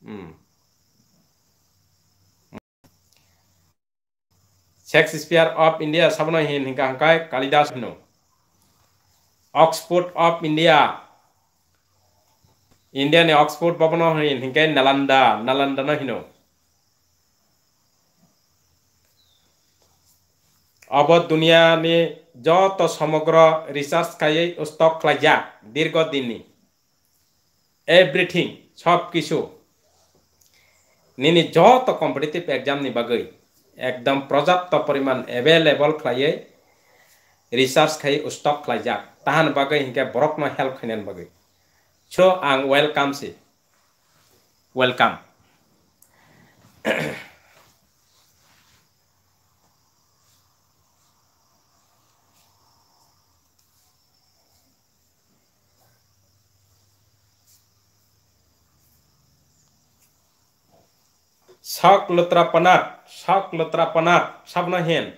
Speaker 1: Hmm. Shakespeare of India, sabno Sabnohen, Hinkahankai, Kalidas. No. Oxford of India, India ni Oxford Babanohin, Hinkai, Nalanda, Nalanda no hino. अबद दुनिया में जो तो समग्र research का ये उस्तक लगा everything সব কিছু নিনি যত কম্পিটিটিভ এক্সামনি বাগৈ একদম পর্যাপ্ত পরিমাণ এভেলেবল খাইয়ে রিসার্চ খাই উস্তক খাইজাক তাহান বাগৈ হিংকে বরকনো হেল্প খাইনান বাগৈ সো আং ওয়েলকামসি welcome Sak letra penat, sak letra penat, sabnahin.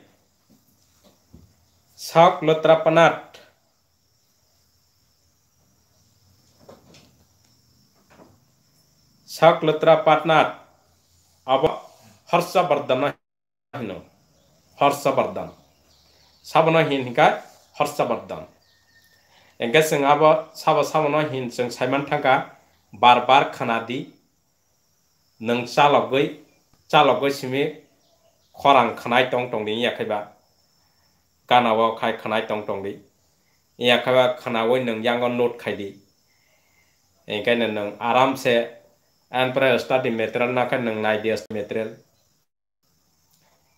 Speaker 1: Sak letra penat. Sak letra patnat. Apa? Harsa berdana hino. Harsa berdana. berdan. Sabnahin ka harsa berdan. Engkau sengapa sabah sabnahin seng saiman tangka bar bar khanadi នឹងសាលអ្វីសាលអ្វីស្មីខរាំងខ្នៃតងតងនេះយ៉ាខៃបាកានអវខៃខ្នៃតងតងនេះយ៉ាខៃបាខ្នាវនឹងយ៉ាងអនុតខៃនេះអេកែននឹងអារម្មសេអានប្រេស្តាឌីមេត្រលណាកនឹងណៃឌីសមេត្រល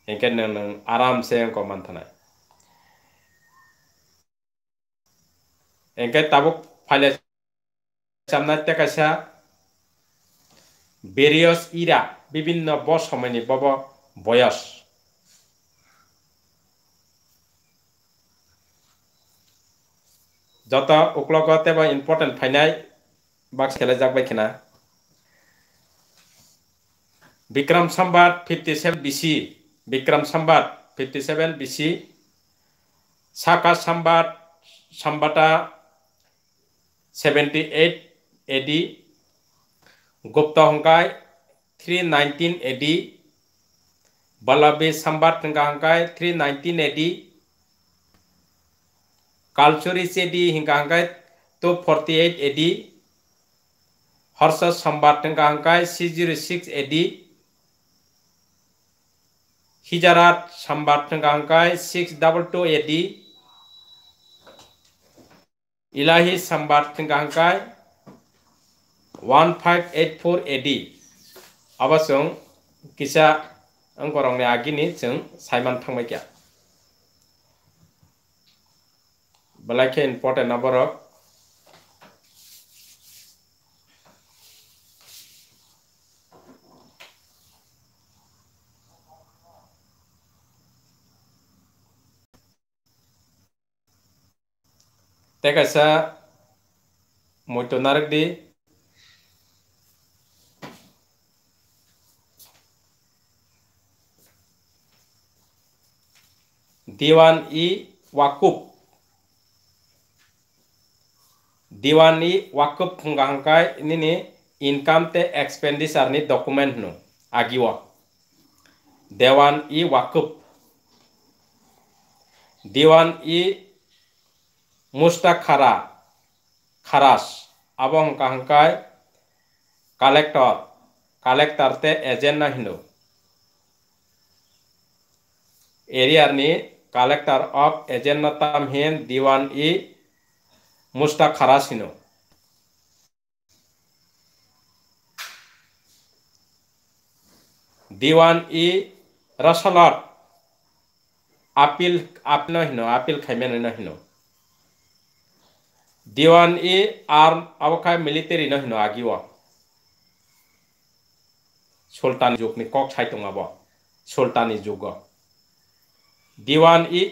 Speaker 1: អេកែននឹងអារម្មសេអង្គមន្តណៃ Enkai tabuk pale samnatte kasa various ইরা বিভিন্ন ব সময় Bob বয়স যত উকলগত এবং important ফাইনাই বাক্স খেলে যাকবাই কিনা Vikram Samvat fifty seven BC Vikram Samvat fifty seven BC Shaka Samvat সম্বাটা সেভেন্টি এইট এডি गुप्त हंकाय थ्री नाइनटीन एडी डी बल्लाबी संबार तंगा हंकाय थ्री नाइनटीन एडी डी कालचोरी से डी हिंगा हंकाय two forty eight AD Harsha Samvat तंगा हंकाय सी जीरो सिक्स एडी हिजारात सम्बार तंगा हंकाय six double two AD Ilahi Samvat तंगा हंकाय 1584 AD aba chung kisa angkorong ni agini chung saiman thangmai kya balai ke important number of Teka sa muito narik di দেওয়ান ই ওয়াকুব দেওয়ান ই ওয়াকুব থুঙ্গাহাঙ্কাই নিনি ইনকাম তে এক্সপেন্ডিচার নি ডকুমেন্ট নু আগিওয়া দেওয়ান ই ওয়াকুব দেওয়ান ই মুস্তাক খারা খারাস এবং কাহাঙ্কায় কালেক্টর তে এজেন্ট নাহিনো এরিয়ার নিয়ে collector of Ajannatam Him Diwan E Mushtaq Harasino. Diwan E Rasalat Apil Apnohino Apil Khamenahino. Diwan E Arm Avakai Military Nohino Agiwa. Sultan Jukni Kok Chaitung Abo. Sultani Jugo. দিওয়ান ই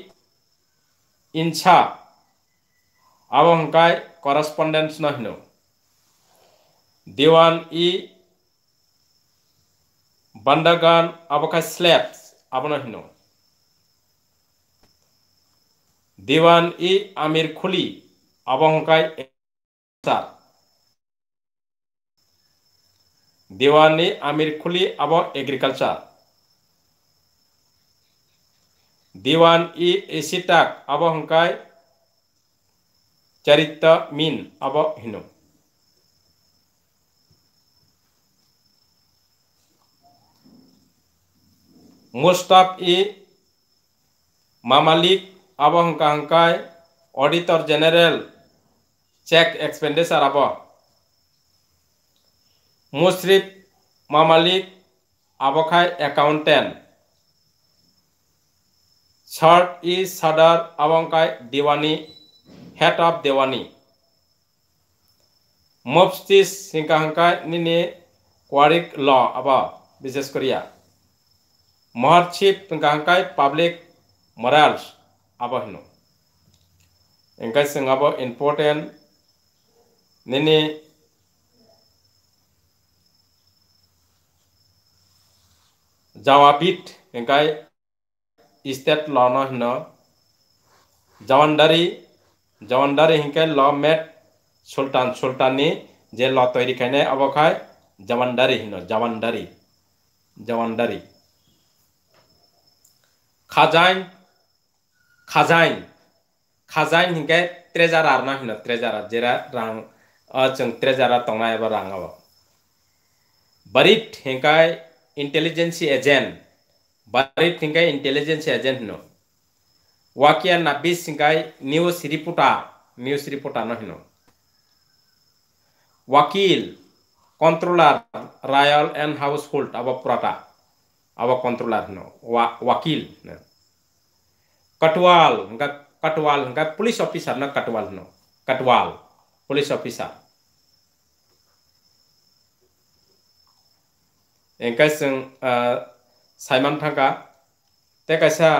Speaker 1: ইনছা আবহকাই correspondence নহিন দিওয়ান ই বান্ডাগান আবকাই স্ল্যাপস আবনহিন দিওয়ান ই আমির খুলি আবহকাই সার দেওয়ানি আমির খুলি আব এগ্রিকালচার দিওয়ান ই এসিটাক অবহংকায় চরিত মিন অবহীন মোস্তাক ই মামালিক অবহঙ্কাহঙ্কায় অডিটর জেনারেল চেক এক্সপেন্ডিচার আব মুশ্রিফ মামালিক আবখায় অ্যাকাউন্টেন্ট सार्ट इज सदार अवंकाय देवानी हेड अफ दिवानी मोबिस सिंकाहंकाय निने क्वारिक लॉ अब विशेष करिया महारशिप सिंकाहंकाय पब्लिक मरल्स अब हिन्नो इनका सिंगाबो इम्पोर्टेंट निने जवाबीट इनका state law no hino জওয়ানদারি জওয়ানদারি হিংকে ল মেট সুলতান সুলতানি যে ল তৈরি খাইনে অবখায় জওয়ানদারি হিনো জওয়ানদারি জওয়ানদারি খাজাইন খাজাইন খাজাইন হিংকে ট্রেজার আর না হিনো ট্রেজার যেরা রাং চং ট্রেজারা তংনা এবার রাঙাব বারিট হিংকায় intelligence agent bari tingkai intelligence agent no wakia na bis singai news new news reporter no hino wakil controller royal and household aba prata aba controller no wa, wakil no katwal nga katwal nga police officer na katwal no katwal police officer engkau sing uh, ସାଇମାନ ଠାଙ୍କା ते कैसा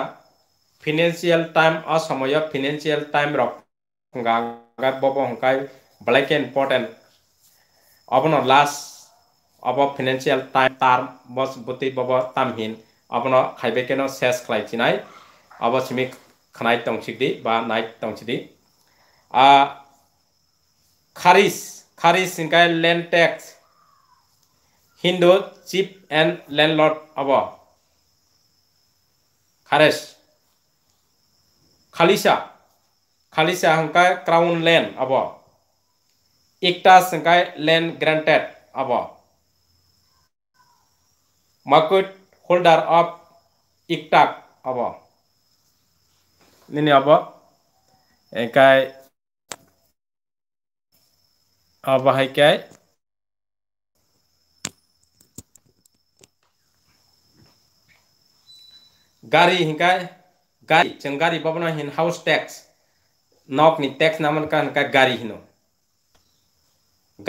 Speaker 1: financial time असमय financial time रंगा बब हंकाय black important अब न last अब फिनेंशियल टाइम तार बस बुति बब तामहीन अब न खाइबे के न शेष खाइचिनाय अब सिमी खानाय टंसिदि बा नाय टंसिदि आ खारिज खारिज सिंकाय land tax Hindu chief and landlord अब খারেস খালিসা খালিসা হংকায় ক্রাউন ল্যান্ড আব ইকটাস হংকায় ল্যান্ড গ্রান্টেড আব মাকুট হোল্ডার অফ ইকটাক আব নিনি আব একাই আব হাইকায় गारी हिंग गारी जो गारी बाबा हिन हाउस टैक्स नक नि टैक्स नामक गारी हिनो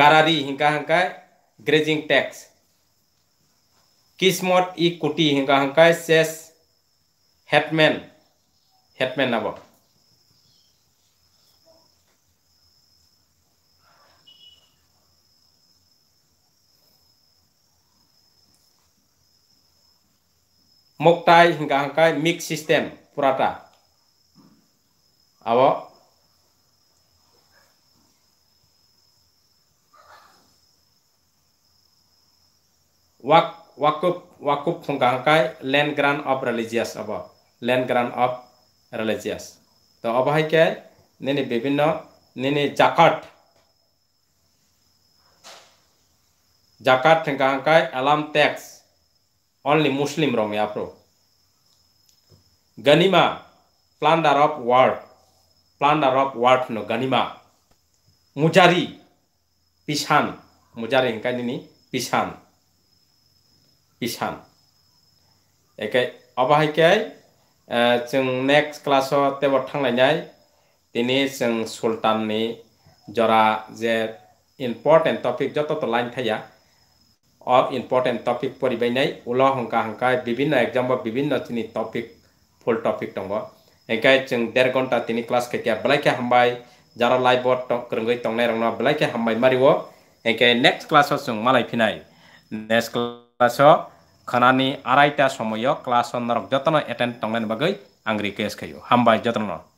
Speaker 1: गारी हिंग ग्रेजिंग टैक्स किस्मत इ कटी हिंग सेस हेटमेन हेटमेन नाम moktai hingga angkai mix system purata awo wak wakup wakup hingga angkai land grant of religious apa land grant of religious তো অবহাই কে nini বিভিন্ন nini জাকাত জাকাত hingga angkai alam teks only Muslim Romya Pro. Ganima, plunder of war, plunder of war no Ganima. Mujari, Pishan, Mujari in Kanini, Pishan. Pishan. Okay, Abahike, जों next क्लासाव तेबर थांलायनाय दिनै जों सुल्ताननि जरा जे इम्पर्टेन्ट टपिक जत' लाइन थाया of important topic poribainai ula hongka hongka bibhinna exam ba bibhinna tini topic full topic tongo engkai chung der gonta tini class ke kya blai kya hambai jara live bot krungoi tongnai rangna blai kya hambai mariwo engkai next class o chung malai phinai next class o khana ni araita somoyo class on rok jotno attend tongnai bagai angri case khayo hambai jotno